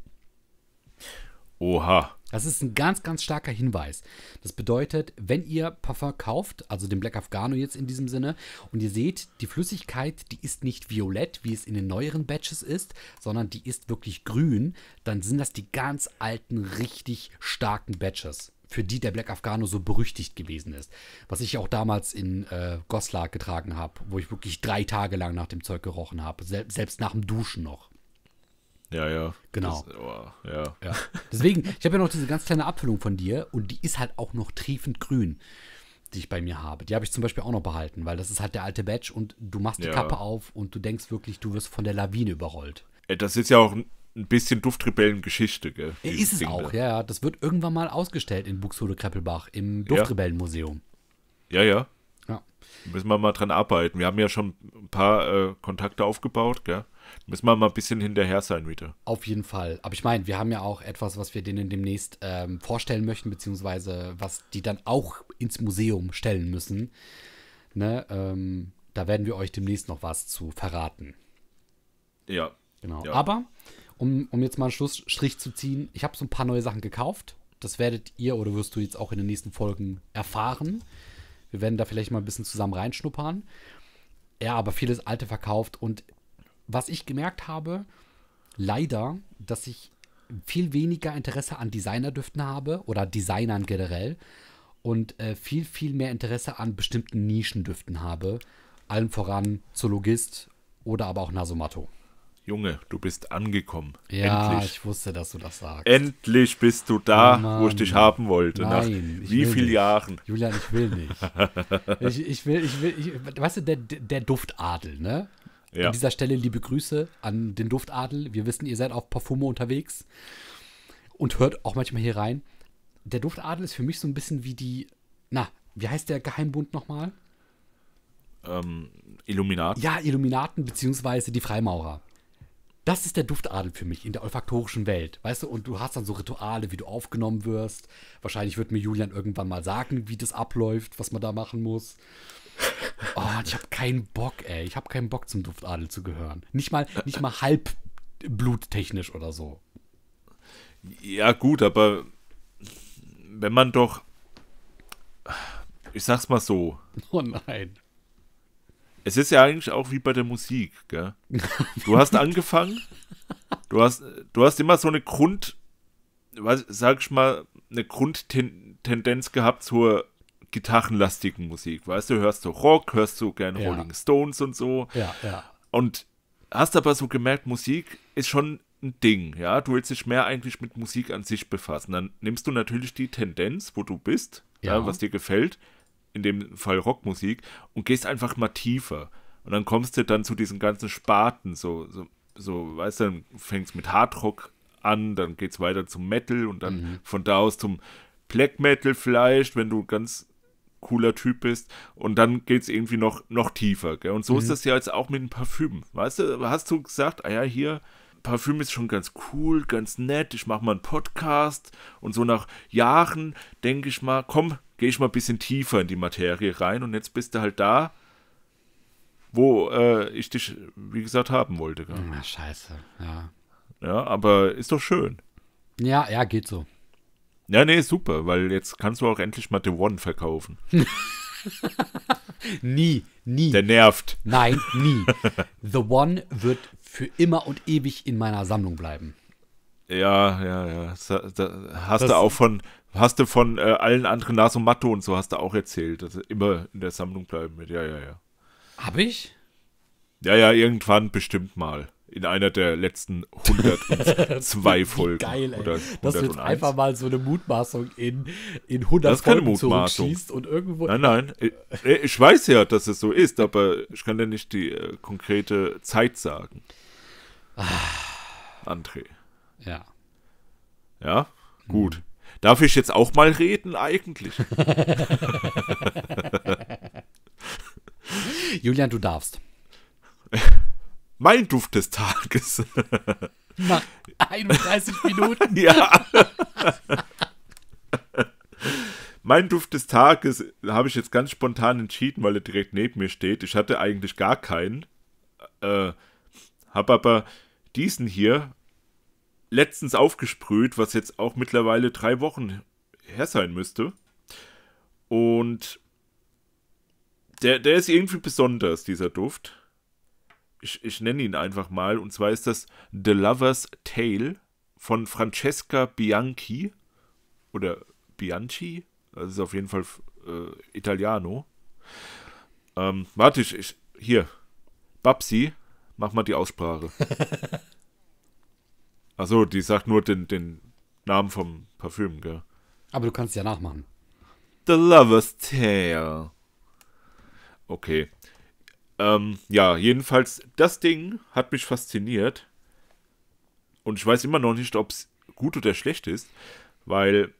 Oha. Das ist ein ganz, ganz starker Hinweis. Das bedeutet, wenn ihr Parfum kauft, also den Black Afghano jetzt in diesem Sinne, und ihr seht, die Flüssigkeit, die ist nicht violett, wie es in den neueren Batches ist, sondern die ist wirklich grün, dann sind das die ganz alten, richtig starken Batches für die der Black Afghano so berüchtigt gewesen ist. Was ich auch damals in äh, Goslar getragen habe, wo ich wirklich drei Tage lang nach dem Zeug gerochen habe. Sel selbst nach dem Duschen noch. Ja, ja. Genau. Das, oh, ja. ja. Deswegen, ich habe ja noch diese ganz kleine Abfüllung von dir und die ist halt auch noch triefend grün, die ich bei mir habe. Die habe ich zum Beispiel auch noch behalten, weil das ist halt der alte Badge und du machst die ja. Kappe auf und du denkst wirklich, du wirst von der Lawine überrollt. Das ist ja auch ein bisschen Duftrebellengeschichte, gell? Ist es Ding auch, da. ja, Das wird irgendwann mal ausgestellt in Buxtehude Kreppelbach im Duftrebellenmuseum. Ja. ja, ja. Ja. Müssen wir mal dran arbeiten. Wir haben ja schon ein paar äh, Kontakte aufgebaut, gell? Müssen wir mal ein bisschen hinterher sein wieder. Auf jeden Fall. Aber ich meine, wir haben ja auch etwas, was wir denen demnächst ähm, vorstellen möchten, beziehungsweise was die dann auch ins Museum stellen müssen. Ne? Ähm, da werden wir euch demnächst noch was zu verraten. Ja. Genau. Ja. Aber um, um jetzt mal einen Schlussstrich zu ziehen, ich habe so ein paar neue Sachen gekauft. Das werdet ihr oder wirst du jetzt auch in den nächsten Folgen erfahren. Wir werden da vielleicht mal ein bisschen zusammen reinschnuppern. Ja, aber vieles Alte verkauft. Und was ich gemerkt habe, leider, dass ich viel weniger Interesse an Designerdüften habe oder Designern generell und äh, viel, viel mehr Interesse an bestimmten Nischendüften habe. Allen voran Zoologist oder aber auch Nasomato. Junge, du bist angekommen. Ja, Endlich. ich wusste, dass du das sagst. Endlich bist du da, oh wo ich dich haben wollte. Nein, nach wie vielen Jahren? Julian, ich will nicht. <laughs> ich, ich, will, ich will, ich, weißt du, der, der Duftadel, ne? Ja. An dieser Stelle liebe Grüße an den Duftadel. Wir wissen, ihr seid auf Parfumo unterwegs und hört auch manchmal hier rein. Der Duftadel ist für mich so ein bisschen wie die, na, wie heißt der Geheimbund nochmal? Ähm, Illuminaten. Ja, Illuminaten beziehungsweise die Freimaurer das ist der Duftadel für mich in der olfaktorischen Welt, weißt du? Und du hast dann so Rituale, wie du aufgenommen wirst. Wahrscheinlich wird mir Julian irgendwann mal sagen, wie das abläuft, was man da machen muss. <laughs> Oh, ich habe keinen Bock, ey. Ich habe keinen Bock, zum Duftadel zu gehören. Nicht mal, nicht mal halbbluttechnisch oder so. Ja, gut, aber wenn man doch. Ich sag's mal so. Oh nein. Es ist ja eigentlich auch wie bei der Musik, gell? Du hast angefangen, du hast, du hast immer so eine Grund, was, sag ich mal, eine Grundtendenz gehabt zur gitarrenlastigen Musik. Weißt du, hörst du Rock, hörst du gern ja. Rolling Stones und so. Ja, ja. Und hast aber so gemerkt, Musik ist schon ein Ding, ja. Du willst dich mehr eigentlich mit Musik an sich befassen. Dann nimmst du natürlich die Tendenz, wo du bist, ja. Ja, was dir gefällt, in dem Fall Rockmusik, und gehst einfach mal tiefer. Und dann kommst du dann zu diesen ganzen Sparten, so, so, so weißt du, dann fängst mit Hardrock an, dann geht es weiter zum Metal und dann mhm. von da aus zum Black Metal vielleicht, wenn du ganz cooler Typ bist und dann geht es irgendwie noch, noch tiefer. Gell? Und so mhm. ist das ja jetzt auch mit dem Parfüm. Weißt du, hast du gesagt, ah ja, hier, Parfüm ist schon ganz cool, ganz nett, ich mache mal einen Podcast und so nach Jahren denke ich mal, komm, gehe ich mal ein bisschen tiefer in die Materie rein und jetzt bist du halt da, wo äh, ich dich, wie gesagt, haben wollte. Gell? Na, scheiße, ja. Ja, aber ist doch schön. Ja, ja, geht so. Ja, nee, super, weil jetzt kannst du auch endlich mal The One verkaufen. <laughs> nie, nie. Der nervt. Nein, nie. <laughs> The One wird für immer und ewig in meiner Sammlung bleiben. Ja, ja, ja. Da, da hast das, du auch von Hast du von äh, allen anderen Naso Matto und so hast du auch erzählt, dass sie immer in der Sammlung bleiben wird. Ja, ja, ja. Hab ich? Ja, ja, irgendwann bestimmt mal. In einer der letzten 102 <laughs> Folgen. Geil, ey. Oder dass du jetzt einfach mal so eine Mutmaßung in, in 100 das ist Folgen keine Mutmaßung. und irgendwo... Nein, nein. Ich, äh, äh, ich weiß ja, dass es so ist, aber ich kann dir nicht die äh, konkrete Zeit sagen. Ah. André. Ja. Ja? Gut. Mhm. Darf ich jetzt auch mal reden eigentlich? <laughs> Julian, du darfst. Mein Duft des Tages. Nach <laughs> 31 Minuten. ja. mein Duft des Tages habe ich jetzt ganz spontan entschieden, weil er direkt neben mir steht. Ich hatte eigentlich gar keinen. Äh, habe aber diesen hier letztens aufgesprüht, was jetzt auch mittlerweile drei Wochen her sein müsste. Und der, der ist irgendwie besonders, dieser Duft. Ich, ich nenne ihn einfach mal. Und zwar ist das The Lover's Tale von Francesca Bianchi. Oder Bianchi. Das ist auf jeden Fall äh, Italiano. Ähm, warte, ich, ich. Hier. Babsi, mach mal die Aussprache. <laughs> Achso, die sagt nur den, den Namen vom Parfüm, gell? Aber du kannst ja nachmachen. The Lover's Tale. Okay. Ähm, ja, jedenfalls, das Ding hat mich fasziniert. Und ich weiß immer noch nicht, ob es gut oder schlecht ist, weil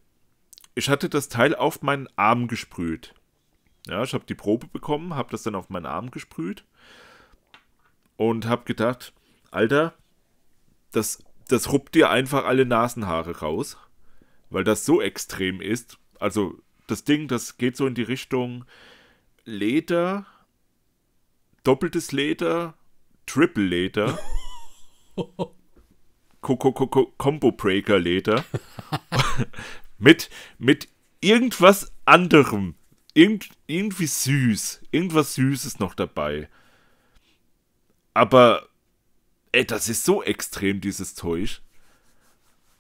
ich hatte das Teil auf meinen Arm gesprüht. Ja, ich habe die Probe bekommen, habe das dann auf meinen Arm gesprüht und habe gedacht, Alter, das das ruppt dir einfach alle Nasenhaare raus, weil das so extrem ist. Also das Ding, das geht so in die Richtung Leder, doppeltes Leder, Triple Leder, <laughs> Combo Breaker Leder <laughs> mit, mit irgendwas anderem. Irgend, irgendwie süß. Irgendwas Süßes noch dabei. Aber Ey, das ist so extrem, dieses Zeug.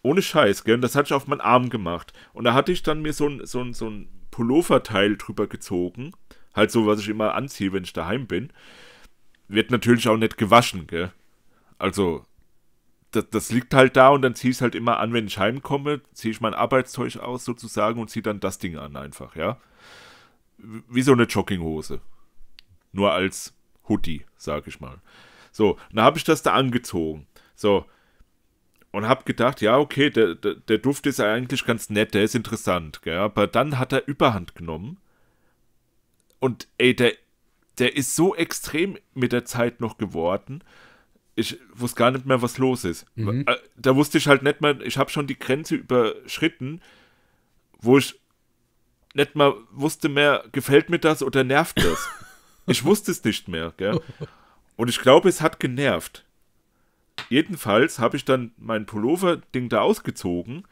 Ohne Scheiß, gell? Und das hatte ich auf meinen Arm gemacht. Und da hatte ich dann mir so ein, so ein, so ein Pulloverteil drüber gezogen. Halt so, was ich immer anziehe, wenn ich daheim bin. Wird natürlich auch nicht gewaschen, gell? Also, das, das liegt halt da und dann ziehe ich es halt immer an, wenn ich heimkomme, ziehe ich mein Arbeitszeug aus sozusagen und ziehe dann das Ding an einfach, ja? Wie so eine Jogginghose. Nur als Hoodie, sag ich mal. So, und dann habe ich das da angezogen. So. Und habe gedacht, ja, okay, der, der, der, Duft ist eigentlich ganz nett, der ist interessant, gell? Aber dann hat er Überhand genommen. Und ey, der, der ist so extrem mit der Zeit noch geworden. Ich wusste gar nicht mehr, was los ist. Mhm. Äh, da wusste ich halt nicht mehr, ich habe schon die Grenze überschritten, wo ich nicht mal wusste mehr, gefällt mir das oder nervt das. <laughs> ich wusste es nicht mehr, gell? Und ich glaube, es hat genervt. Jedenfalls habe ich dann mein Pullover-Ding da ausgezogen.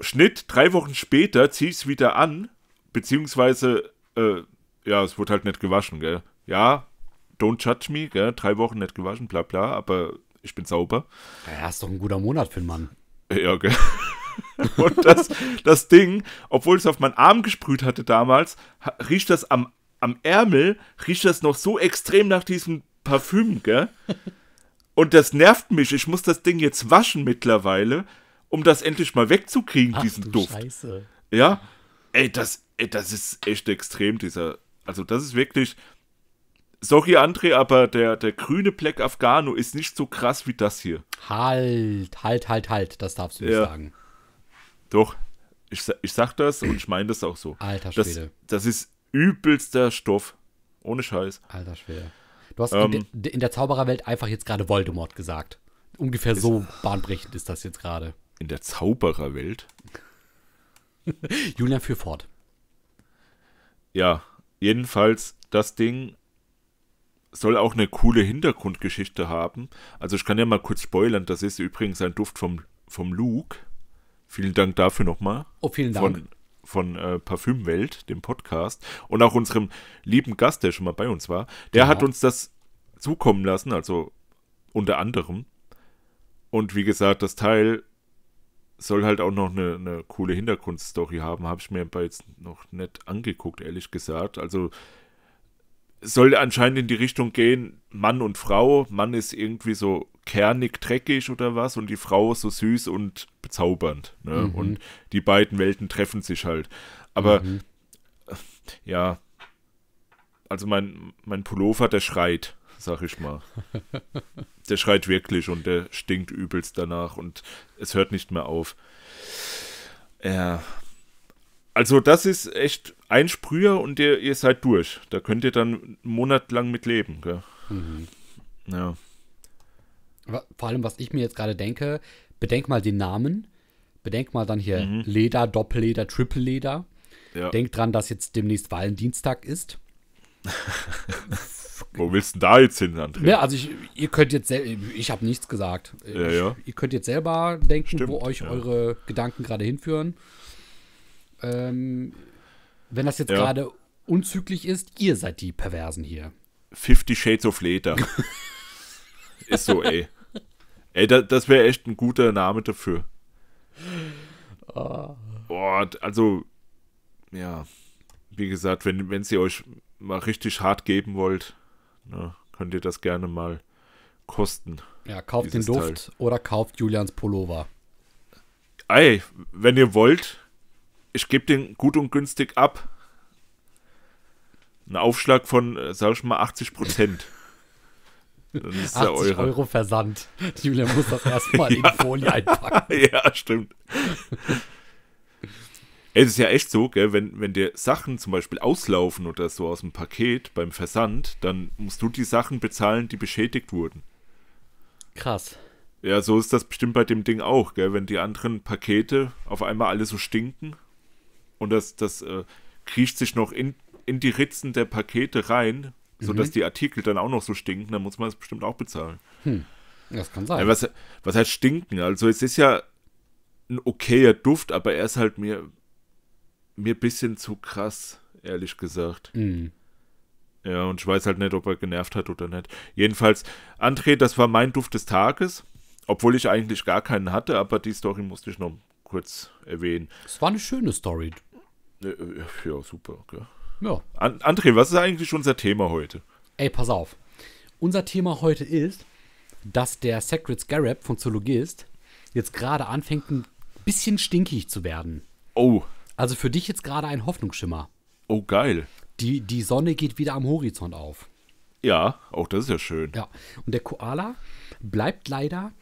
Schnitt, drei Wochen später ziehe ich es wieder an, beziehungsweise, äh, ja, es wurde halt nicht gewaschen, gell. Ja, don't judge me, gell, drei Wochen nicht gewaschen, bla bla, aber ich bin sauber. Ja, ist doch ein guter Monat für einen Mann. Äh, ja, gell. <laughs> Und das, das Ding, obwohl ich es auf meinen Arm gesprüht hatte damals, riecht das am am Ärmel riecht das noch so extrem nach diesem Parfüm, gell? Und das nervt mich. Ich muss das Ding jetzt waschen mittlerweile, um das endlich mal wegzukriegen, Ach, diesen Duft. Scheiße. Ja. Ey, das, ey, das ist echt extrem, dieser. Also, das ist wirklich. Sorry, André, aber der, der grüne Black Afghano ist nicht so krass wie das hier. Halt, halt, halt, halt. Das darfst du ja. nicht sagen. Doch. Ich, ich sag das und ich meine das auch so. Alter Schwede. Das, das ist übelster Stoff. Ohne Scheiß. Alter Schwede. Du hast ähm, in, der Zaubererwelt einfach jetzt gerade Voldemort gesagt. Ungefähr so bahnbrechend ist das jetzt gerade. In der Zaubererwelt? <laughs> Julian für fort. Ja, jedenfalls, das Ding soll auch eine coole Hintergrundgeschichte haben. Also ich kann ja mal kurz spoilern, das ist übrigens ein Duft vom, vom Luke. Vielen Dank dafür nochmal. Oh, vielen Dank. Von, von äh, Parfümwelt, dem Podcast, und auch unserem lieben Gast, der schon mal bei uns war, der ja. hat genau. uns das zukommen lassen, also unter anderem. Und wie gesagt, das Teil soll halt auch noch eine, eine coole Hintergrundstory haben, habe ich mir jetzt noch nicht angeguckt, ehrlich gesagt. Also soll anscheinend in die Richtung gehen, Mann und Frau. Mann ist irgendwie so kernig, dreckig oder was und die Frau ist so süß und bezaubernd. Ne? Mhm. Und die beiden Welten treffen sich halt. Aber mhm. Äh, ja, also mein, mein Pullover, der schreit, sag ich mal. <laughs> der schreit wirklich und der stinkt übelst danach und es hört nicht mehr auf. Ja. Also das ist echt ein Sprüher und ihr, ihr seid durch. Da könnt ihr dann einen Monat lang mit leben. Gell? Mhm. Ja. Vor allem, was ich mir jetzt gerade denke, bedenk mal den Namen, bedenk mal dann hier mhm. Leder, Doppelleder, Triple Leder. Ja. Denk dran, dass jetzt demnächst Valentinstag ist. <laughs> Wo willst du da jetzt hin, André? Ja, ne, also ich, ihr könnt jetzt, ich habe nichts gesagt. Ja, ich, ihr könnt jetzt selber denken, Stimmt, wo euch eure Gedanken gerade hinführen. Ähm, wenn das jetzt ja. gerade unzüglich ist, ihr seid die Perversen hier. 50 Shades of Later. <laughs> ist so, ey. Ey, das, das wäre echt ein guter Name dafür. Oh. Boah, also, ja. Wie gesagt, wenn, wenn sie euch mal richtig hart geben wollt, na, ne, könnt ihr das gerne mal kosten. Ja, kauft den Duft Teil. oder kauft Julians Pullover. Ey, wenn ihr wollt, ich gebe den gut und günstig ab. Ein Aufschlag von, äh, sag ich mal, 80 Prozent. Dann ist 80 Euro. Versand. <laughs> Julian muss das erstmal <laughs> ja. in Folie einpacken. <laughs> ja, stimmt. es ist ja echt so, gell, wenn, wenn dir Sachen zum Beispiel auslaufen oder so aus dem Paket beim Versand, dann musst du die Sachen bezahlen, die beschädigt wurden. Krass. Ja, so ist das bestimmt bei dem Ding auch, gell, wenn die anderen Pakete auf einmal alle so stinken und das, das äh, kriecht sich noch in, in die Ritzen der Pakete rein, sodass mhm. die Artikel dann auch noch so stinken, dann muss man es bestimmt auch bezahlen. Hm. Das kann sein. Ja, was, was heißt stinken? Also es ist ja ein okayer Duft, aber er ist halt mir, ein bisschen zu krass, ehrlich gesagt. Mhm. Ja, und ich weiß halt nicht, ob er genervt hat oder nicht. Jedenfalls, André, das war mein Duft des Tages, obwohl ich eigentlich gar keinen hatte, aber die Story musste ich noch kurz erwähnen. Es war eine schöne Story. Äh, äh, ja, super. Klar. Ja. An André, was ist eigentlich unser Thema heute? Ey, pass auf. Unser Thema heute ist, dass der Sacred Scarab von Zoologist jetzt gerade anfängt, ein bisschen stinkig zu werden. Oh. Also für dich jetzt gerade ein Hoffnungsschimmer. Oh, geil. Die, die Sonne geht wieder am Horizont auf. Ja, auch das ist ja schön. Ja, und der Koala bleibt leider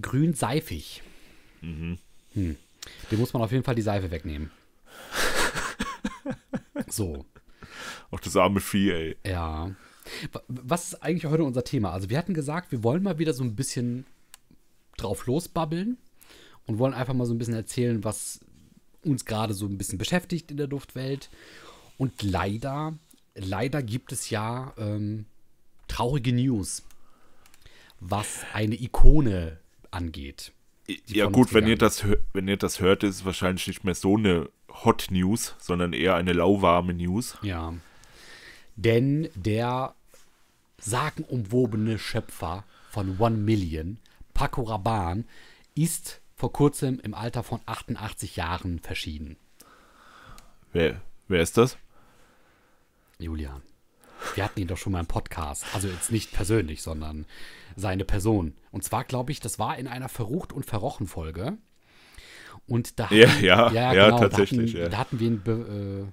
grün seifig. Mhm. Hm. Dem muss man auf jeden Fall die Seife wegnehmen. So. Auch das arme Vieh, ey. Ja. Was ist eigentlich heute unser Thema? Also, wir hatten gesagt, wir wollen mal wieder so ein bisschen drauf losbabbeln und wollen einfach mal so ein bisschen erzählen, was uns gerade so ein bisschen beschäftigt in der Duftwelt. Und leider, leider gibt es ja ähm, traurige News, was eine Ikone angeht. Ja gut, wenn ihr, das, wenn ihr das hört, ist es wahrscheinlich nicht mehr so eine Hot News, sondern eher eine lauwarme News. Ja. Denn der sagenumwobene Schöpfer von One Million, Paco Rabanne, ist vor kurzem im Alter von 88 Jahren verschieden. Wer, wer ist das? Julian. Wir hatten ihn doch schon mal im Podcast. Also jetzt nicht persönlich, sondern seine Person. Und zwar glaube ich, das war in einer Verrucht und Verrochen Folge. Und da hatten, ja, ja, ja, genau, tatsächlich. Da hatten, da hatten wir ihn. äh,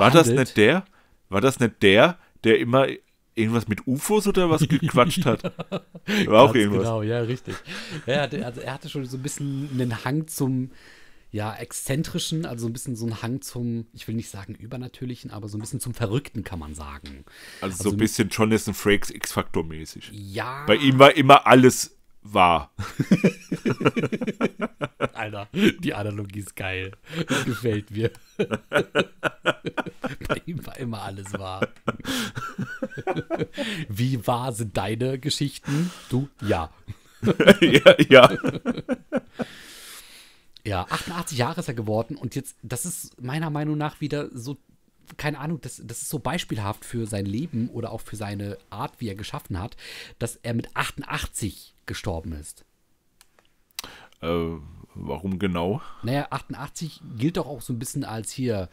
war das nicht der? War das nicht der, der immer irgendwas mit UFOs oder was <laughs> gequatscht hat. War auch irgendwas. Genau, ja, richtig. Er hatte, also er hatte schon so ein bisschen einen Hang zum ja, exzentrischen, also so ein bisschen so einen Hang zum, ich will nicht sagen übernatürlichen, aber so ein bisschen zum Verrückten, kann man sagen. Also, also so ein bisschen Jonathan Frakes X-Faktor mäßig. Ja. Bei ihm war immer alles war. <laughs> Alter, die Analogie ist geil. gefällt mir. <laughs> Bei ihm war immer alles wahr. Wie wahr sind deine Geschichten? Du? Ja. <laughs> ja, ja. Ja, 88 Jahre ist er geworden und jetzt, das ist meiner Meinung nach wieder so, keine Ahnung, das, das ist so beispielhaft für sein Leben oder auch für seine Art, wie er geschaffen hat, dass er mit 88 gestorben ist. Äh, warum genau? Naja, 88 gilt doch auch so ein bisschen als hier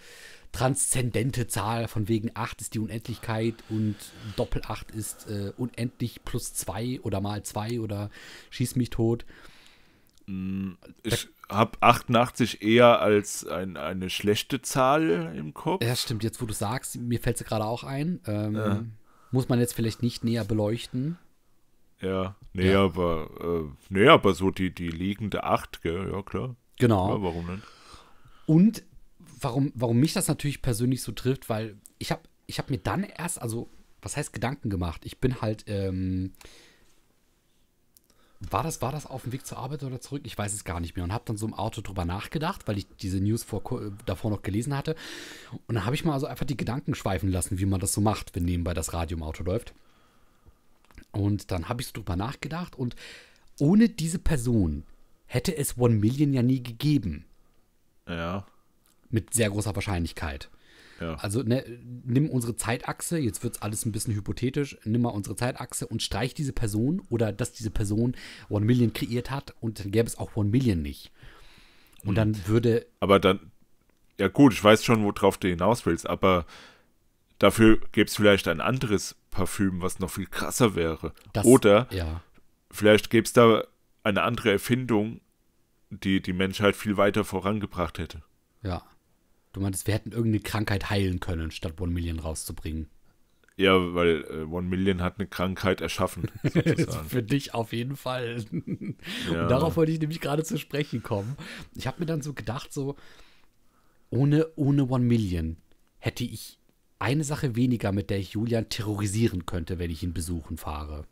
transzendente Zahl, von wegen 8 ist die Unendlichkeit und Doppel 8 ist äh, unendlich plus 2 oder mal 2 oder schieß mich tot. Hm, ich habe 88 eher als ein, eine schlechte Zahl im Kopf. Ja, stimmt, jetzt wo du sagst, mir fällt sie gerade auch ein. Ähm, ja. Muss man jetzt vielleicht nicht näher beleuchten. Ja, nee, ja. aber äh, nee, aber so die, die liegende Acht, gell? ja klar. Genau. Ja, warum denn? Und warum, warum mich das natürlich persönlich so trifft, weil ich habe ich hab mir dann erst, also was heißt Gedanken gemacht? Ich bin halt, ähm, war das, war das auf dem Weg zur Arbeit oder zurück? Ich weiß es gar nicht mehr. Und habe dann so im Auto drüber nachgedacht, weil ich diese News vor, äh, davor noch gelesen hatte. Und dann habe ich mal also einfach die Gedanken schweifen lassen, wie man das so macht, wenn nebenbei das Radio im Auto läuft. Und dann habe ich so drüber nachgedacht und ohne diese Person hätte es One Million ja nie gegeben. Ja. Mit sehr großer Wahrscheinlichkeit. Ja. Also ne, nimm unsere Zeitachse, jetzt wird es alles ein bisschen hypothetisch, nimm mal unsere Zeitachse und streich diese Person oder dass diese Person One Million kreiert hat und dann gäbe es auch One Million nicht. Und hm. dann würde. Aber dann, ja gut, ich weiß schon, worauf du hinaus willst, aber Dafür gäbe es vielleicht ein anderes Parfüm, was noch viel krasser wäre. Das, Oder ja. vielleicht gäbe es da eine andere Erfindung, die die Menschheit viel weiter vorangebracht hätte. Ja. Du meintest, wir hätten irgendeine Krankheit heilen können, statt One Million rauszubringen. Ja, weil äh, One Million hat eine Krankheit erschaffen. <laughs> Für dich auf jeden Fall. <laughs> ja. Und darauf wollte ich nämlich gerade zu sprechen kommen. Ich habe mir dann so gedacht, so ohne, ohne One Million hätte ich eine Sache weniger, mit der ich Julian terrorisieren könnte, wenn ich ihn besuchen fahre.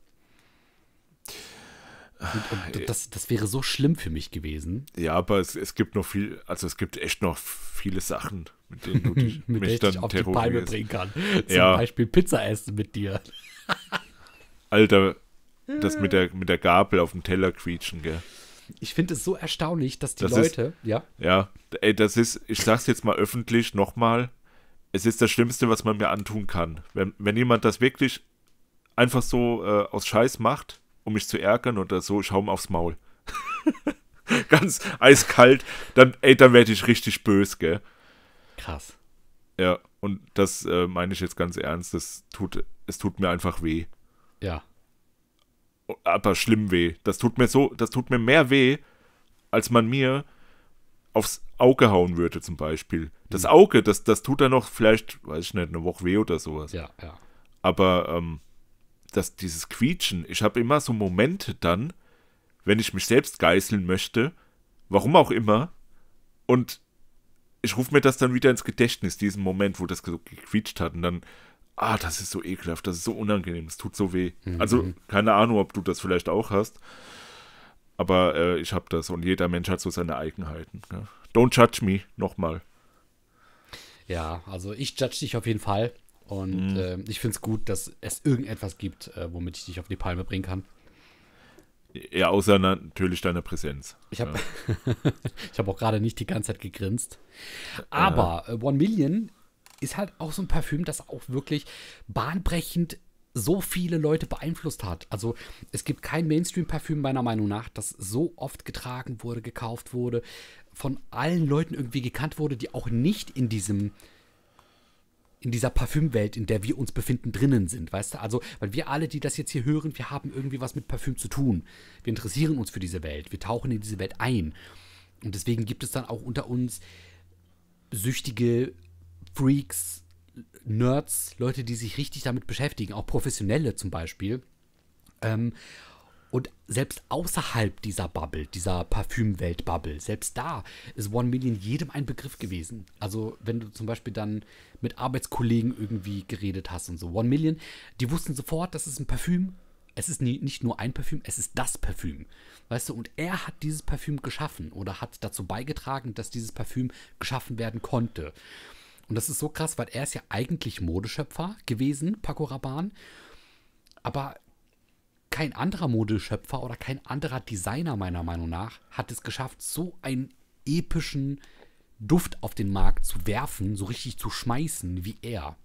Und, und das, das, wäre so schlimm für mich gewesen. Ja, aber es, es, gibt noch viel, also es gibt echt noch viele Sachen, mit denen du <laughs> dich, mit mich dann ich auf die Palme bringen kann. <laughs> Zum ja. Beispiel Pizza essen mit dir. <laughs> Alter, das mit der, mit der Gabel auf dem Teller quietschen, gell? Ich finde es so erstaunlich, dass die das Leute, ist, ja. Ja, ey, das ist, ich sag's jetzt mal öffentlich nochmal, es ist das Schlimmste, was man mir antun kann. Wenn, wenn jemand das wirklich einfach so äh, aus Scheiß macht, um mich zu ärgern oder so, ich hau ihm aufs Maul. <laughs> Ganz eiskalt, dann, ey, dann werde ich richtig böse, gell? Krass. Ja, und das äh, meine ich jetzt ganz ernst. Das tut, es tut mir einfach weh. Ja. Aber schlimm weh. Das tut mir so, das tut mir mehr weh, als man mir aufs Auge hauen würde zum Beispiel. Das mhm. Auge, das, das tut dann noch vielleicht, weiß ich nicht, eine Woche weh oder sowas. Ja, ja. Aber ähm, das, dieses Quietschen, ich habe immer so Momente dann, wenn ich mich selbst geißeln möchte, warum auch immer, und ich rufe mir das dann wieder ins Gedächtnis, diesen Moment, wo das gequietscht hat und dann, ah, das ist so ekelhaft, das ist so unangenehm, es tut so weh. Mhm. Also keine Ahnung, ob du das vielleicht auch hast. Aber äh, ich habe das und jeder Mensch hat so seine Eigenheiten. Ne? Don't judge me, nochmal. Ja, also ich judge dich auf jeden Fall. Und mm. äh, ich finde es gut, dass es irgendetwas gibt, äh, womit ich dich auf die Palme bringen kann. Ja, außer natürlich deiner Präsenz. Ich habe ja. <laughs> hab auch gerade nicht die ganze Zeit gegrinst. Aber ja. Äh, One Million ist halt auch so ein Parfüm, das auch wirklich bahnbrechend so viele Leute beeinflusst hat. Also es gibt kein Mainstream-Parfüm meiner Meinung nach, das so oft getragen wurde, gekauft wurde, von allen Leuten irgendwie gekannt wurde, die auch nicht in diesem in dieser Parfümwelt, in der wir uns befinden, drinnen sind, weißt du? Also, weil wir alle, die das jetzt hier hören, wir haben irgendwie was mit Parfüm zu tun. Wir interessieren uns für diese Welt, wir tauchen in diese Welt ein. Und deswegen gibt es dann auch unter uns süchtige Freaks, Nerds, Leute, die sich richtig damit beschäftigen, auch Professionelle zum Beispiel. Ähm, und selbst außerhalb dieser Bubble, dieser Parfümwelt-Bubble, selbst da ist One Million jedem ein Begriff gewesen. Also, wenn du zum Beispiel dann mit Arbeitskollegen irgendwie geredet hast und so, One Million, die wussten sofort, das ist ein Parfüm. Es ist nie, nicht nur ein Parfüm, es ist das Parfüm. Weißt du, und er hat dieses Parfüm geschaffen oder hat dazu beigetragen, dass dieses Parfüm geschaffen werden konnte. Und das ist so krass, weil er ist ja eigentlich Modeschöpfer gewesen, Paco Rabanne. Aber kein anderer Modeschöpfer oder kein anderer Designer meiner Meinung nach hat es geschafft, so einen epischen Duft auf den Markt zu werfen, so richtig zu schmeißen wie er.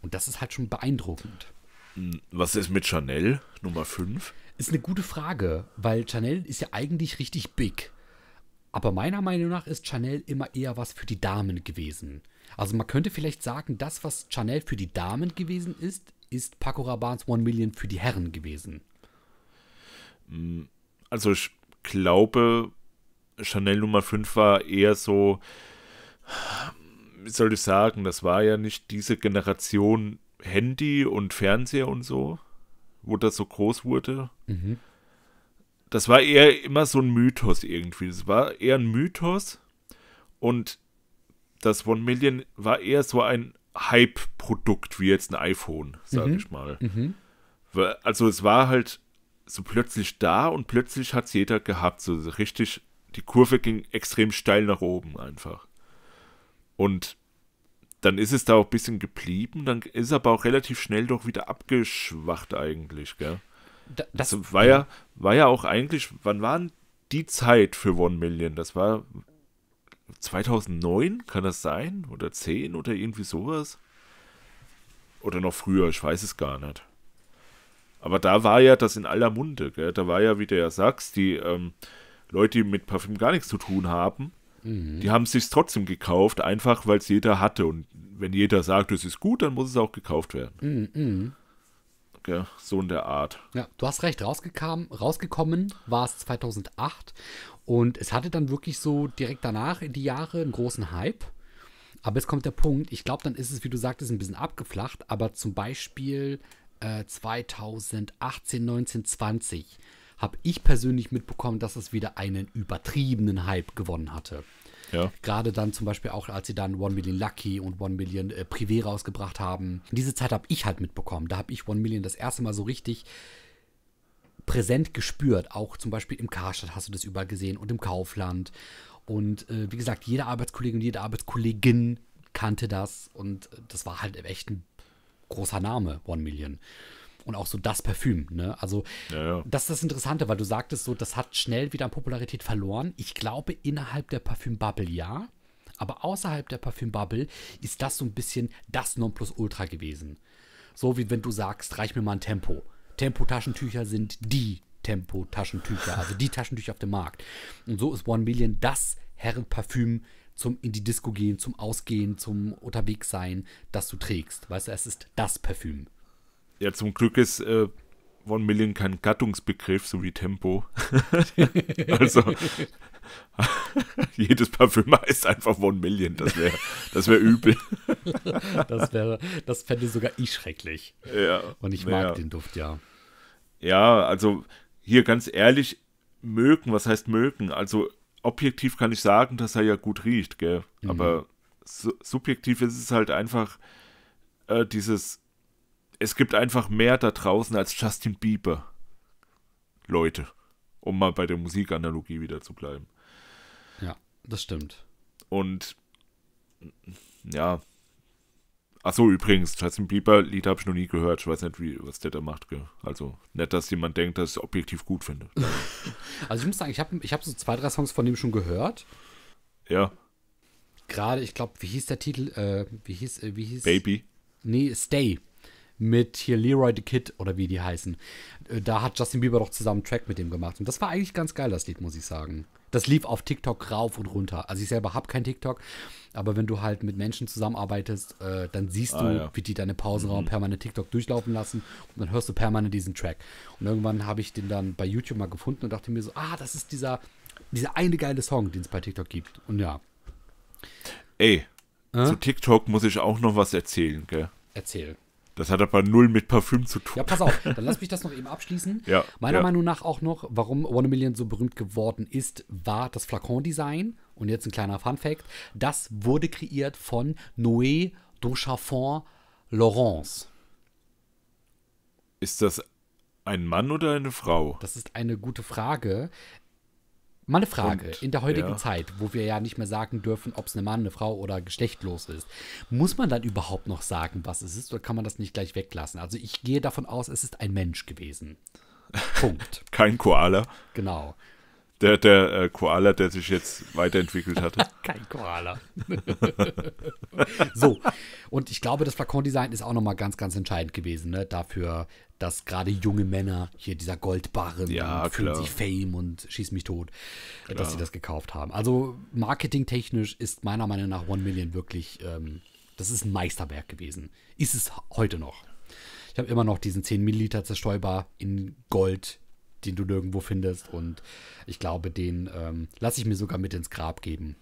Und das ist halt schon beeindruckend. Hm, was ist mit Chanel Nummer 5? Ist eine gute Frage, weil Chanel ist ja eigentlich richtig big. Aber meiner Meinung nach ist Chanel immer eher was für die Damen gewesen. Also man könnte vielleicht sagen, das, was Chanel für die Damen gewesen ist, ist Paco Rabans One Million für die Herren gewesen. Also ich glaube, Chanel Nummer 5 war eher so, wie soll ich sagen, das war ja nicht diese Generation Handy und Fernseher und so, wo das so groß wurde. Mhm. Das war eher immer so ein Mythos irgendwie. Das war eher ein Mythos und das One Million war eher so ein Hype-Produkt, wie jetzt ein iPhone, sage mhm. ich mal. Mhm. Also es war halt so plötzlich da und plötzlich hat es jeder gehabt. So richtig, die Kurve ging extrem steil nach oben einfach. Und dann ist es da auch ein bisschen geblieben, dann ist aber auch relativ schnell doch wieder abgeschwacht eigentlich, gell? Da, das also war ja, war ja auch eigentlich, wann waren die Zeit für One Million? Das war 2009, kann das sein? Oder 10 oder irgendwie sowas? Oder noch früher, ich weiß es gar nicht. Aber da war ja das in aller Munde. Gell? Da war ja, wie du ja sagst, die ähm, Leute, die mit Parfüm gar nichts zu tun haben, mhm. die haben es sich trotzdem gekauft, einfach weil es jeder hatte. Und wenn jeder sagt, es ist gut, dann muss es auch gekauft werden. Mhm. mhm ja, so in der Art. Ja, du hast recht, rausgekam, rausgekommen war es 2008 und es hatte dann wirklich so direkt danach in die Jahre einen großen Hype. Aber jetzt kommt der Punkt, ich glaube, dann ist es, wie du sagtest, ein bisschen abgeflacht, aber zum Beispiel äh, 2018, 19, 20 habe ich persönlich mitbekommen, dass es wieder einen übertriebenen Hype gewonnen hatte. Ja. Gerade dann zum Beispiel auch, als sie dann One Million Lucky und One Million äh, Privé rausgebracht haben. Diese Zeit habe ich halt mitbekommen. Da habe ich One Million das erste Mal so richtig präsent gespürt. Auch zum Beispiel im Karstadt hast du das überall gesehen und im Kaufland. Und äh, wie gesagt, jeder Arbeitskollege und jede Arbeitskollegin kannte das. Und äh, das war halt echt ein großer Name, One Million und auch so das Parfüm. Ne? Also ja, ja. das ist das Interessante, weil du sagtest so, das hat schnell wieder an Popularität verloren. Ich glaube, innerhalb der Parfümbubble ja, aber außerhalb der Parfümbubble ist das so ein bisschen das Nonplusultra gewesen. So wie wenn du sagst, reich mir mal ein Tempo. Tempo-Taschentücher sind die Tempo-Taschentücher, also die Taschentücher auf dem Markt. Und so ist One Million das Herrenparfüm zum in die Disco gehen, zum Ausgehen, zum unterwegs sein, das du trägst. Weißt du, es ist das Parfüm. Ja, zum Glück ist äh, One Million kein Gattungsbegriff, so wie Tempo. <laughs> also jedes Parfüm heißt einfach One Million. Das wäre das wär übel. das wäre, das fände sogar ich schrecklich. Ja. Und ich mag ja. den Duft, ja. Ja, also hier ganz ehrlich, mögen, was heißt mögen? Also objektiv kann ich sagen, dass er ja gut riecht, gell? Mhm. Aber su subjektiv ist es halt einfach äh, dieses es gibt einfach mehr da draußen als Justin Bieber. Leute, um mal bei der Musikanalogie wieder zu bleiben. Ja, das stimmt. Und ja. Achso, übrigens, Justin Bieber Lied habe ich noch nie gehört. Ich weiß nicht, wie, was der da macht. Gell? Also nicht, dass jemand denkt, dass ich es objektiv gut finde. <laughs> also ich muss sagen, ich habe ich hab so zwei, drei Songs von dem schon gehört. Ja. Gerade, ich glaube, wie hieß der Titel? Äh, wie hieß, äh, wie hieß? Baby. Nee, Stay mit hier Leroy the Kid oder wie die heißen. Äh, da hat Justin Bieber doch zusammen einen Track mit dem gemacht. Und das war eigentlich ganz geil, das Lied, muss ich sagen. Das lief auf TikTok rauf und runter. Also ich selber habe kein TikTok, aber wenn du halt mit Menschen zusammenarbeitest, äh, dann siehst ah, du, ja. wie die deine Pausenraum mhm. permanent TikTok durchlaufen lassen und dann hörst du permanent diesen Track. Und irgendwann habe ich den dann bei YouTube mal gefunden und dachte mir so, ah, das ist dieser, dieser eine geile Song, den es bei TikTok gibt. Und ja. Ey, äh? zu TikTok muss ich auch noch was erzählen, gell? Erzählen. Das hat aber null mit Parfüm zu tun. Ja, pass auf, dann lass mich das noch eben abschließen. Ja, Meiner ja. Meinung nach auch noch, warum One Million so berühmt geworden ist, war das Flakon-Design. Und jetzt ein kleiner Fun-Fact: Das wurde kreiert von Noé Duchafon Laurence. Ist das ein Mann oder eine Frau? Das ist eine gute Frage. Mal eine Frage. Und, in der heutigen ja. Zeit, wo wir ja nicht mehr sagen dürfen, ob es eine Mann, eine Frau oder geschlechtlos ist, muss man dann überhaupt noch sagen, was es ist, oder kann man das nicht gleich weglassen? Also ich gehe davon aus, es ist ein Mensch gewesen. <laughs> Punkt. Kein Koala. Genau. Der, der äh, Koala, der sich jetzt weiterentwickelt hatte. <laughs> Kein Koala. <laughs> so, und ich glaube, das Flakondesign ist auch nochmal ganz, ganz entscheidend gewesen ne? dafür, dass gerade junge Männer, hier dieser Goldbarren, ja, fühlt sich Fame und schieß mich tot, klar. Äh, dass sie das gekauft haben. Also marketingtechnisch ist meiner Meinung nach One Million wirklich, ähm, das ist ein Meisterwerk gewesen. Ist es heute noch. Ich habe immer noch diesen 10 Milliliter Zerstäuber in Gold, den du nirgendwo findest. Und ich glaube, den ähm, lasse ich mir sogar mit ins Grab geben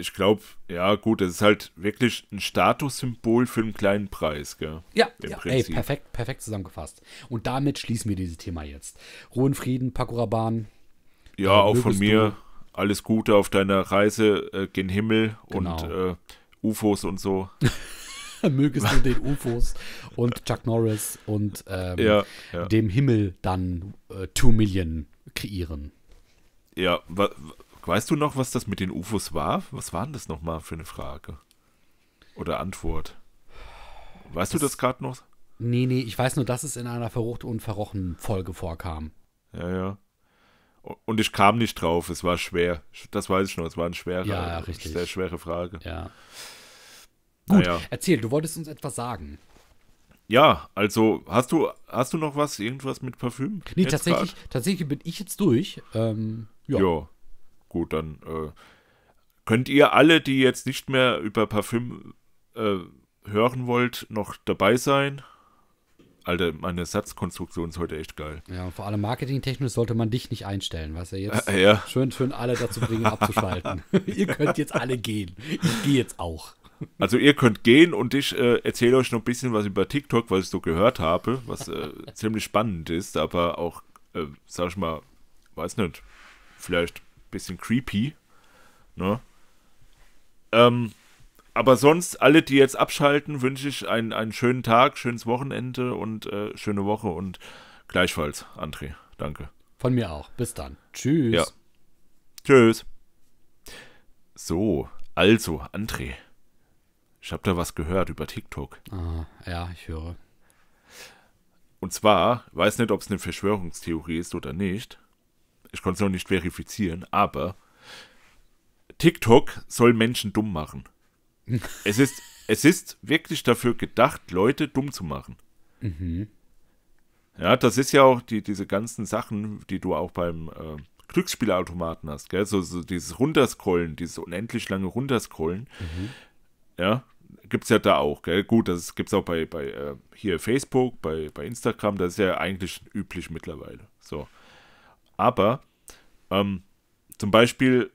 ich glaube, ja, gut, es ist halt wirklich ein Statussymbol für einen kleinen Preis, gell? Ja, Im ja ey, perfekt, perfekt zusammengefasst. Und damit schließen wir dieses Thema jetzt. Ruhen Frieden, Pakuraban. Ja, äh, auch von mir. Alles Gute auf deiner Reise äh, gen Himmel genau. und äh, UFOs und so. <laughs> mögest du den UFOs und Chuck Norris und ähm, ja, ja. dem Himmel dann äh, Two Million kreieren. Ja, was Weißt du noch, was das mit den UFOs war? Was war denn das nochmal für eine Frage? Oder Antwort? Weißt das, du das gerade noch? Nee, nee, ich weiß nur, dass es in einer Verrucht und Verrochen Folge vorkam. Ja, ja. Und ich kam nicht drauf, es war schwer. Das weiß ich noch, es war eine schwere, ja, ja, richtig. sehr schwere Frage. Ja. Gut, naja. erzähl, du wolltest uns etwas sagen. Ja, also hast du, hast du noch was, irgendwas mit Parfüm? Nee, tatsächlich, tatsächlich bin ich jetzt durch. Ähm, ja. Jo gut, dann äh, könnt ihr alle, die jetzt nicht mehr über Parfüm äh, hören wollt, noch dabei sein. Alter, meine Satzkonstruktion ist heute echt geil. Ja, und vor allem marketingtechnisch sollte man dich nicht einstellen, was er jetzt äh, ja. schön, schön alle dazu bringen, abzuschalten. <laughs> <laughs> ihr könnt jetzt alle gehen. Ich gehe jetzt auch. Also ihr könnt gehen und ich äh, erzähle euch noch ein bisschen was über TikTok, was ich so gehört habe, was äh, <laughs> ziemlich spannend ist, aber auch, äh, sag ich mal, weiß nicht, vielleicht bisschen creepy. Ne? Ähm, aber sonst, alle, die jetzt abschalten, wünsche ich einen, einen schönen Tag, schönes Wochenende und äh, schöne Woche und gleichfalls, André. Danke. Von mir auch. Bis dann. Tschüss. Ja. Tschüss. So, also, André. Ich habe da was gehört über TikTok. Ah, ja, ich höre. Und zwar, weiß nicht, ob es eine Verschwörungstheorie ist oder nicht, ich konnte es noch nicht verifizieren, aber TikTok soll Menschen dumm machen. <laughs> es, ist, es ist wirklich dafür gedacht, Leute dumm zu machen. Mhm. Ja, das ist ja auch die, diese ganzen Sachen, die du auch beim äh, Glücksspielautomaten hast, gell? So, so, dieses Runterscrollen, dieses unendlich lange Runterscrollen. Mhm. Ja, gibt es ja da auch, gell? Gut, das gibt es auch bei, bei äh, hier Facebook, bei, bei Instagram, das ist ja eigentlich üblich mittlerweile. So. Aber ähm, zum Beispiel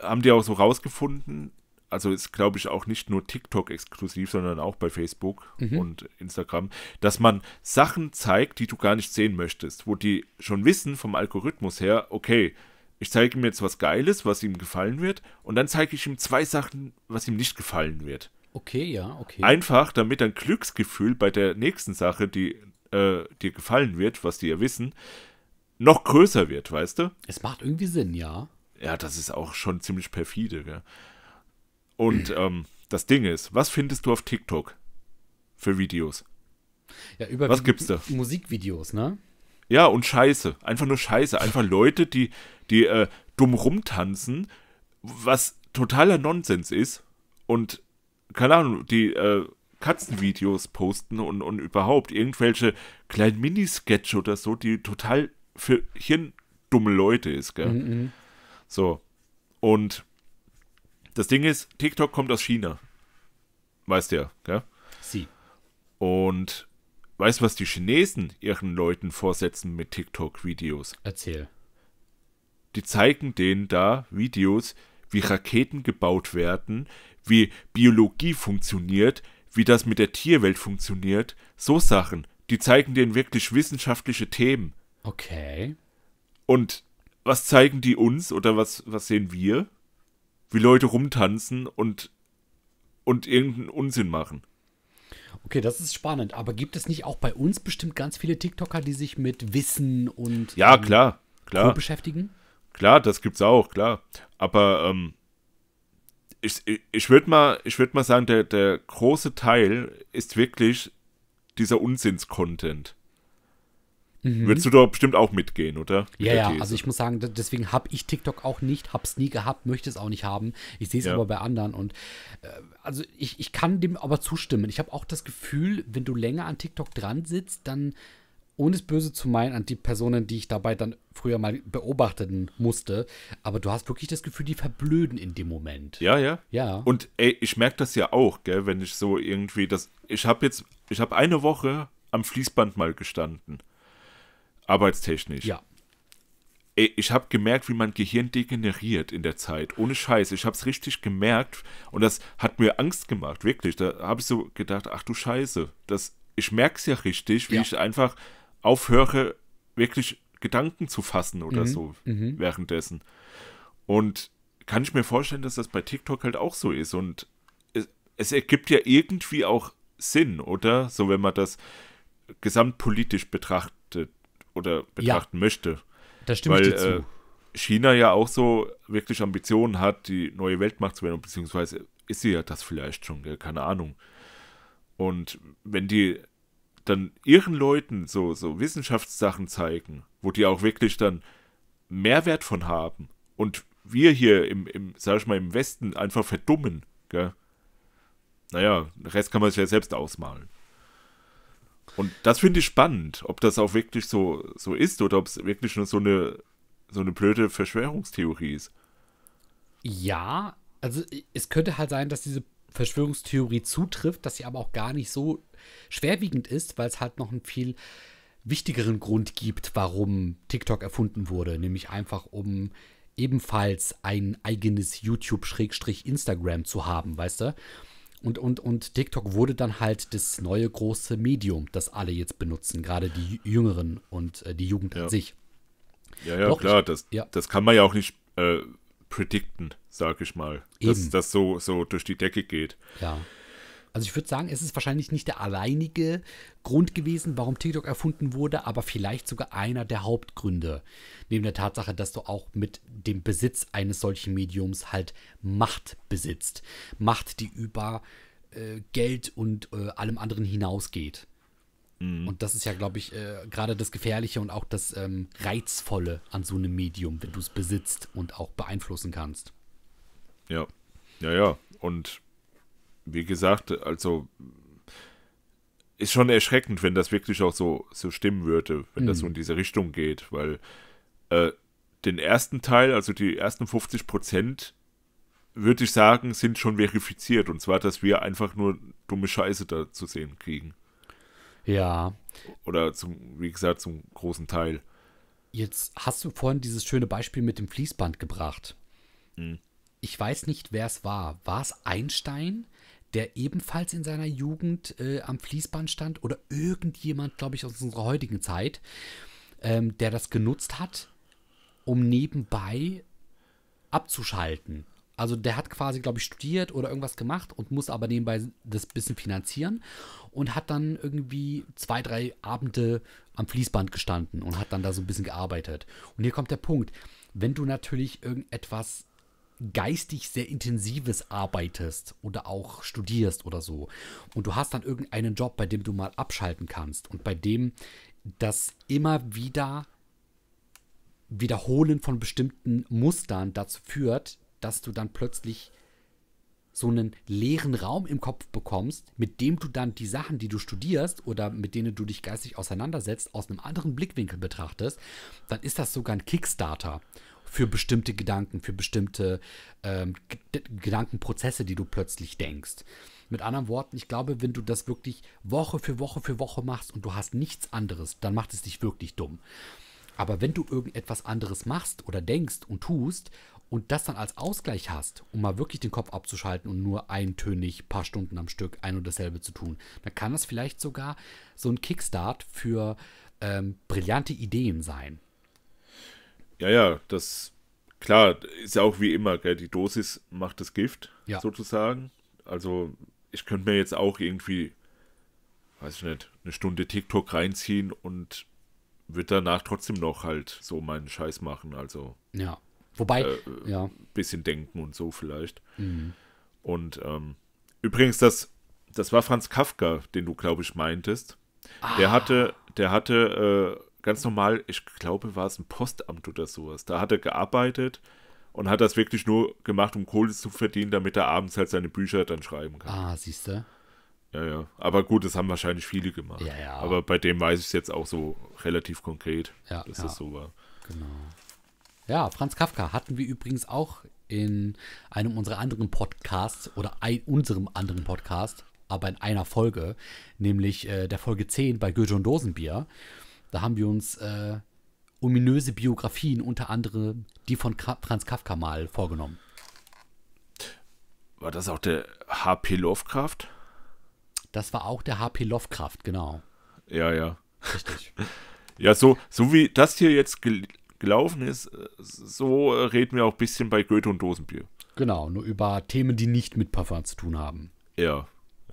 haben die auch so rausgefunden, also ist glaube ich auch nicht nur TikTok exklusiv, sondern auch bei Facebook mhm. und Instagram, dass man Sachen zeigt, die du gar nicht sehen möchtest, wo die schon wissen vom Algorithmus her, okay, ich zeige ihm jetzt was Geiles, was ihm gefallen wird, und dann zeige ich ihm zwei Sachen, was ihm nicht gefallen wird. Okay, ja, okay. Einfach, damit ein Glücksgefühl bei der nächsten Sache, die äh, dir gefallen wird, was die ja wissen, noch größer wird, weißt du? Es macht irgendwie Sinn, ja. Ja, das ist auch schon ziemlich perfide, gell? Und ähm, das Ding ist, was findest du auf TikTok für Videos? Ja, über was gibt's da? Musikvideos, ne? Ja, und Scheiße. Einfach nur Scheiße. Einfach Leute, die, die äh, dumm rumtanzen, was totaler Nonsens ist. Und, keine Ahnung, die äh, Katzenvideos posten und, und überhaupt irgendwelche kleinen Minisketche oder so, die total für hirndumme Leute ist, gell? Mhm, mhm. So. Und das Ding ist, TikTok kommt aus China. Weißt du ja, gell? Sie. Und weißt du, was die Chinesen ihren Leuten vorsetzen mit TikTok-Videos? Erzähl. Die zeigen denen da Videos, wie Raketen gebaut werden, wie Biologie funktioniert, wie das mit der Tierwelt funktioniert, so Sachen. Die zeigen denen wirklich wissenschaftliche Themen. Okay. Und was zeigen die uns oder was, was sehen wir? Wie Leute rumtanzen und, und irgendeinen Unsinn machen. Okay, das ist spannend. Aber gibt es nicht auch bei uns bestimmt ganz viele TikToker, die sich mit Wissen und ja, ähm, klar, klar. beschäftigen? Klar, das gibt's auch, klar. Aber ähm, ich, ich würde mal, würd mal sagen, der, der große Teil ist wirklich dieser Unsinns-Content. Mhm. Würdest du da bestimmt auch mitgehen, oder? Mit ja, ja, also ich muss sagen, deswegen habe ich TikTok auch nicht, habe es nie gehabt, möchte es auch nicht haben. Ich sehe es ja. aber bei anderen und äh, also ich, ich kann dem aber zustimmen. Ich habe auch das Gefühl, wenn du länger an TikTok dran sitzt, dann, ohne es böse zu meinen, an die Personen, die ich dabei dann früher mal beobachten musste, aber du hast wirklich das Gefühl, die verblöden in dem Moment. Ja, ja. Ja. Und ey, ich merke das ja auch, gell, wenn ich so irgendwie das. Ich habe jetzt, ich habe eine Woche am Fließband mal gestanden arbeitstechnisch. Ja. ich habe gemerkt, wie mein Gehirn degeneriert in der Zeit. Ohne Scheiß. Ich habe es richtig gemerkt und das hat mir Angst gemacht, wirklich. Da habe ich so gedacht, ach du Scheiße. Das, ich merke es ja richtig, wie ja. ich einfach aufhöre, wirklich Gedanken zu fassen oder mhm. so mhm. währenddessen. Und kann ich mir vorstellen, dass das bei TikTok halt auch so ist. Und es, es ergibt ja irgendwie auch Sinn, oder? So, wenn man das gesamtpolitisch betrachtet oder betrachten ja, möchte. Da stimme Weil, ich dir äh, China ja auch so wirklich Ambitionen hat, die neue Weltmacht zu werden, beziehungsweise ist sie ja das vielleicht schon, gell? keine Ahnung. Und wenn die dann ihren Leuten so, so Wissenschaftssachen zeigen, wo die auch wirklich dann Mehrwert von haben und wir hier im, im sag ich mal, im Westen einfach verdummen, gell? Naja, den Rest kann man sich ja selbst ausmalen. Und das finde ich spannend, ob das auch wirklich so, so ist oder ob es wirklich nur so eine, so eine blöde Verschwörungstheorie ist. Ja, also es könnte halt sein, dass diese Verschwörungstheorie zutrifft, dass sie aber auch gar nicht so schwerwiegend ist, weil es halt noch einen viel wichtigeren Grund gibt, warum TikTok erfunden wurde, nämlich einfach um ebenfalls ein eigenes YouTube-Instagram zu haben, weißt du? Und, und, und TikTok wurde dann halt das neue große Medium, das alle jetzt benutzen, gerade die Jüngeren und äh, die Jugend ja. an sich. Ja, ja, Doch, klar, ich, das, ja. das kann man ja auch nicht äh, predikten, sag ich mal, Eben. dass das so, so durch die Decke geht. Ja. Also ich würde sagen, es ist wahrscheinlich nicht der alleinige Grund gewesen, warum TikTok erfunden wurde, aber vielleicht sogar einer der Hauptgründe. Neben der Tatsache, dass du auch mit dem Besitz eines solchen Mediums halt Macht besitzt. Macht, die über äh, Geld und äh, allem anderen hinausgeht. Mhm. Und das ist ja, glaube ich, äh, gerade das Gefährliche und auch das ähm, Reizvolle an so einem Medium, wenn du es besitzt und auch beeinflussen kannst. Ja, ja, ja. Und wie gesagt, also ist schon erschreckend, wenn das wirklich auch so, so stimmen würde, wenn mhm. das so mhm. in diese Richtung geht, weil äh, den ersten Teil, also die ersten 50 Prozent, würde ich sagen, sind schon verifiziert. Und zwar, dass wir einfach nur dumme Scheiße da zu sehen kriegen. Ja. Oder zum, wie gesagt, zum großen Teil. Jetzt hast du vorhin dieses schöne Beispiel mit dem Fließband gebracht. Mhm. Ich weiß nicht, wer es war. War es Einstein? der ebenfalls in seiner Jugend äh, am Fließband stand oder irgendjemand, glaube ich, aus unserer heutigen Zeit, ähm, der das genutzt hat, um nebenbei abzuschalten. Also der hat quasi, glaube ich, studiert oder irgendwas gemacht und muss aber nebenbei das bisschen finanzieren und hat dann irgendwie zwei, drei Abende am Fließband gestanden und hat dann da so ein bisschen gearbeitet. Und hier kommt der Punkt. Wenn du natürlich irgendetwas geistig sehr intensives arbeitest oder auch studierst oder so und du hast dann irgendeinen Job, bei dem du mal abschalten kannst und bei dem das immer wieder Wiederholen von bestimmten Mustern dazu führt, dass du dann plötzlich so einen leeren Raum im Kopf bekommst, mit dem du dann die Sachen, die du studierst oder mit denen du dich geistig auseinandersetzt, aus einem anderen Blickwinkel betrachtest, dann ist das sogar ein Kickstarter für bestimmte Gedanken, für bestimmte ähm, Gedankenprozesse, die du plötzlich denkst. Mit anderen Worten, ich glaube, wenn du das wirklich Woche für Woche für Woche machst und du hast nichts anderes, dann macht es dich wirklich dumm. Aber wenn du irgendetwas anderes machst oder denkst und tust und das dann als Ausgleich hast, um mal wirklich den Kopf abzuschalten und nur eintönig paar Stunden am Stück ein und dasselbe zu tun, dann kann das vielleicht sogar so ein Kickstart für ähm, brillante Ideen sein. Ja, ja, das klar, ist ja auch wie immer, gell? die Dosis macht das Gift, ja. sozusagen. Also ich könnte mir jetzt auch irgendwie, weiß ich nicht, eine Stunde TikTok reinziehen und wird danach trotzdem noch halt so meinen Scheiß machen. Also ja, wobei äh, ja, bisschen denken und so vielleicht. Mhm. Und ähm, übrigens das, das war Franz Kafka, den du glaube ich meintest. Ah. Der hatte, der hatte äh, ganz normal, ich glaube, war es ein Postamt oder sowas. Da hat er gearbeitet und hat das wirklich nur gemacht, um Kohle zu verdienen, damit er abends halt seine Bücher dann schreiben kann. Ah, siehst du? Ja, ja. Aber gut, das haben wahrscheinlich viele gemacht. Ja, ja. Aber bei dem weiß ich es jetzt auch so relativ konkret, ja, dass ja. das so war. Genau. Ja, Franz Kafka hatten wir übrigens auch in einem unserer anderen Podcasts oder ein, unserem anderen Podcast, aber in einer Folge, nämlich äh, der Folge 10 bei Goethe und Dosenbier. Da haben wir uns äh, ominöse Biografien, unter anderem die von Ka Franz Kafka mal vorgenommen. War das auch der H.P. Lovecraft? Das war auch der H.P. Lovecraft, genau. Ja, ja. Richtig. <laughs> ja, so, so wie das hier jetzt gel gelaufen ist, äh, so äh, reden wir auch ein bisschen bei Goethe und Dosenbier. Genau, nur über Themen, die nicht mit Parfum zu tun haben. Ja.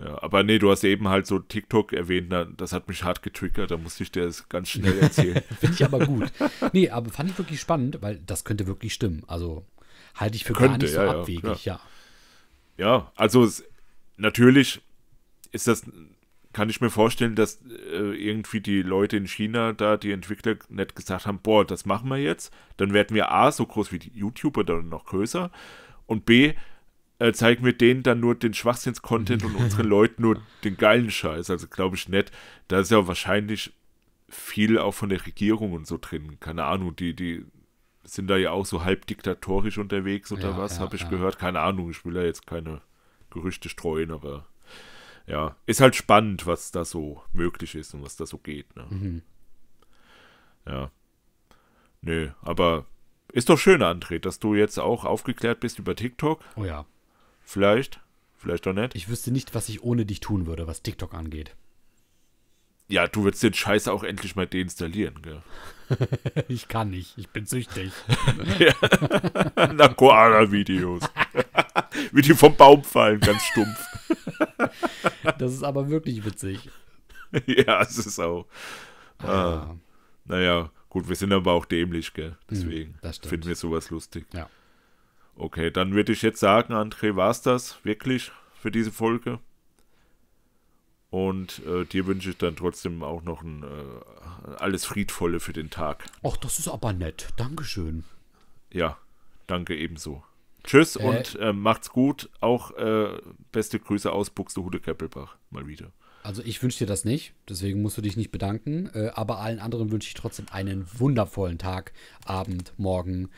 Ja, aber nee, du hast eben halt so TikTok erwähnt, das hat mich hart getriggert, da musste ich dir das ganz schnell erzählen. <laughs> Finde ich aber gut. Nee, aber fand ich wirklich spannend, weil das könnte wirklich stimmen. Also halte ich für könnte, gar nicht so ja, abwegig, ja. Ja, ja also es, natürlich ist das, kann ich mir vorstellen, dass äh, irgendwie die Leute in China da, die Entwickler, nicht gesagt haben, boah, das machen wir jetzt, dann werden wir A, so groß wie die YouTuber, dann noch größer und B, äh, zeigen wir denen dann nur den Schwachsinns-Content und <laughs> unseren Leuten nur den geilen Scheiß. Also glaube ich nett. Da ist ja wahrscheinlich viel auch von der Regierung und so drin. Keine Ahnung, die, die sind da ja auch so halb diktatorisch unterwegs oder ja, was, ja, habe ich ja. gehört. Keine Ahnung, ich will da jetzt keine Gerüchte streuen, aber ja, ist halt spannend, was da so möglich ist und was da so geht. Ne? Mhm. Ja. Nö, aber ist doch schön, André, dass du jetzt auch aufgeklärt bist über TikTok. Oh ja. Vielleicht, vielleicht auch nicht. Ich wüsste nicht, was ich ohne dich tun würde, was TikTok angeht. Ja, du würdest den Scheiß auch endlich mal deinstallieren, gell? <laughs> ich kann nicht, ich bin süchtig. <laughs> Na, Koala-Videos. Wie die vom Baum fallen, ganz stumpf. <laughs> das ist aber wirklich witzig. ja, es ist auch. Ah. Ah, naja, gut, wir sind aber auch dämlich, gell? Hm, Deswegen mm, finden wir sowas lustig. Ja. Okay, dann würde ich jetzt sagen, André, war es das wirklich für diese Folge. Und äh, dir wünsche ich dann trotzdem auch noch ein äh, alles Friedvolle für den Tag. Ach, das ist aber nett. Dankeschön. Ja, danke ebenso. Tschüss äh, und äh, macht's gut. Auch äh, beste Grüße aus Buxtehude Keppelbach mal wieder. Also ich wünsche dir das nicht, deswegen musst du dich nicht bedanken. Äh, aber allen anderen wünsche ich trotzdem einen wundervollen Tag, Abend, Morgen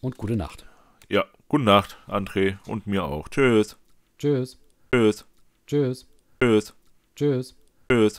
und gute Nacht. Ja, gute Nacht, André und mir auch. Tschüss. Tschüss. Tschüss. Tschüss. Tschüss. Tschüss. Tschüss.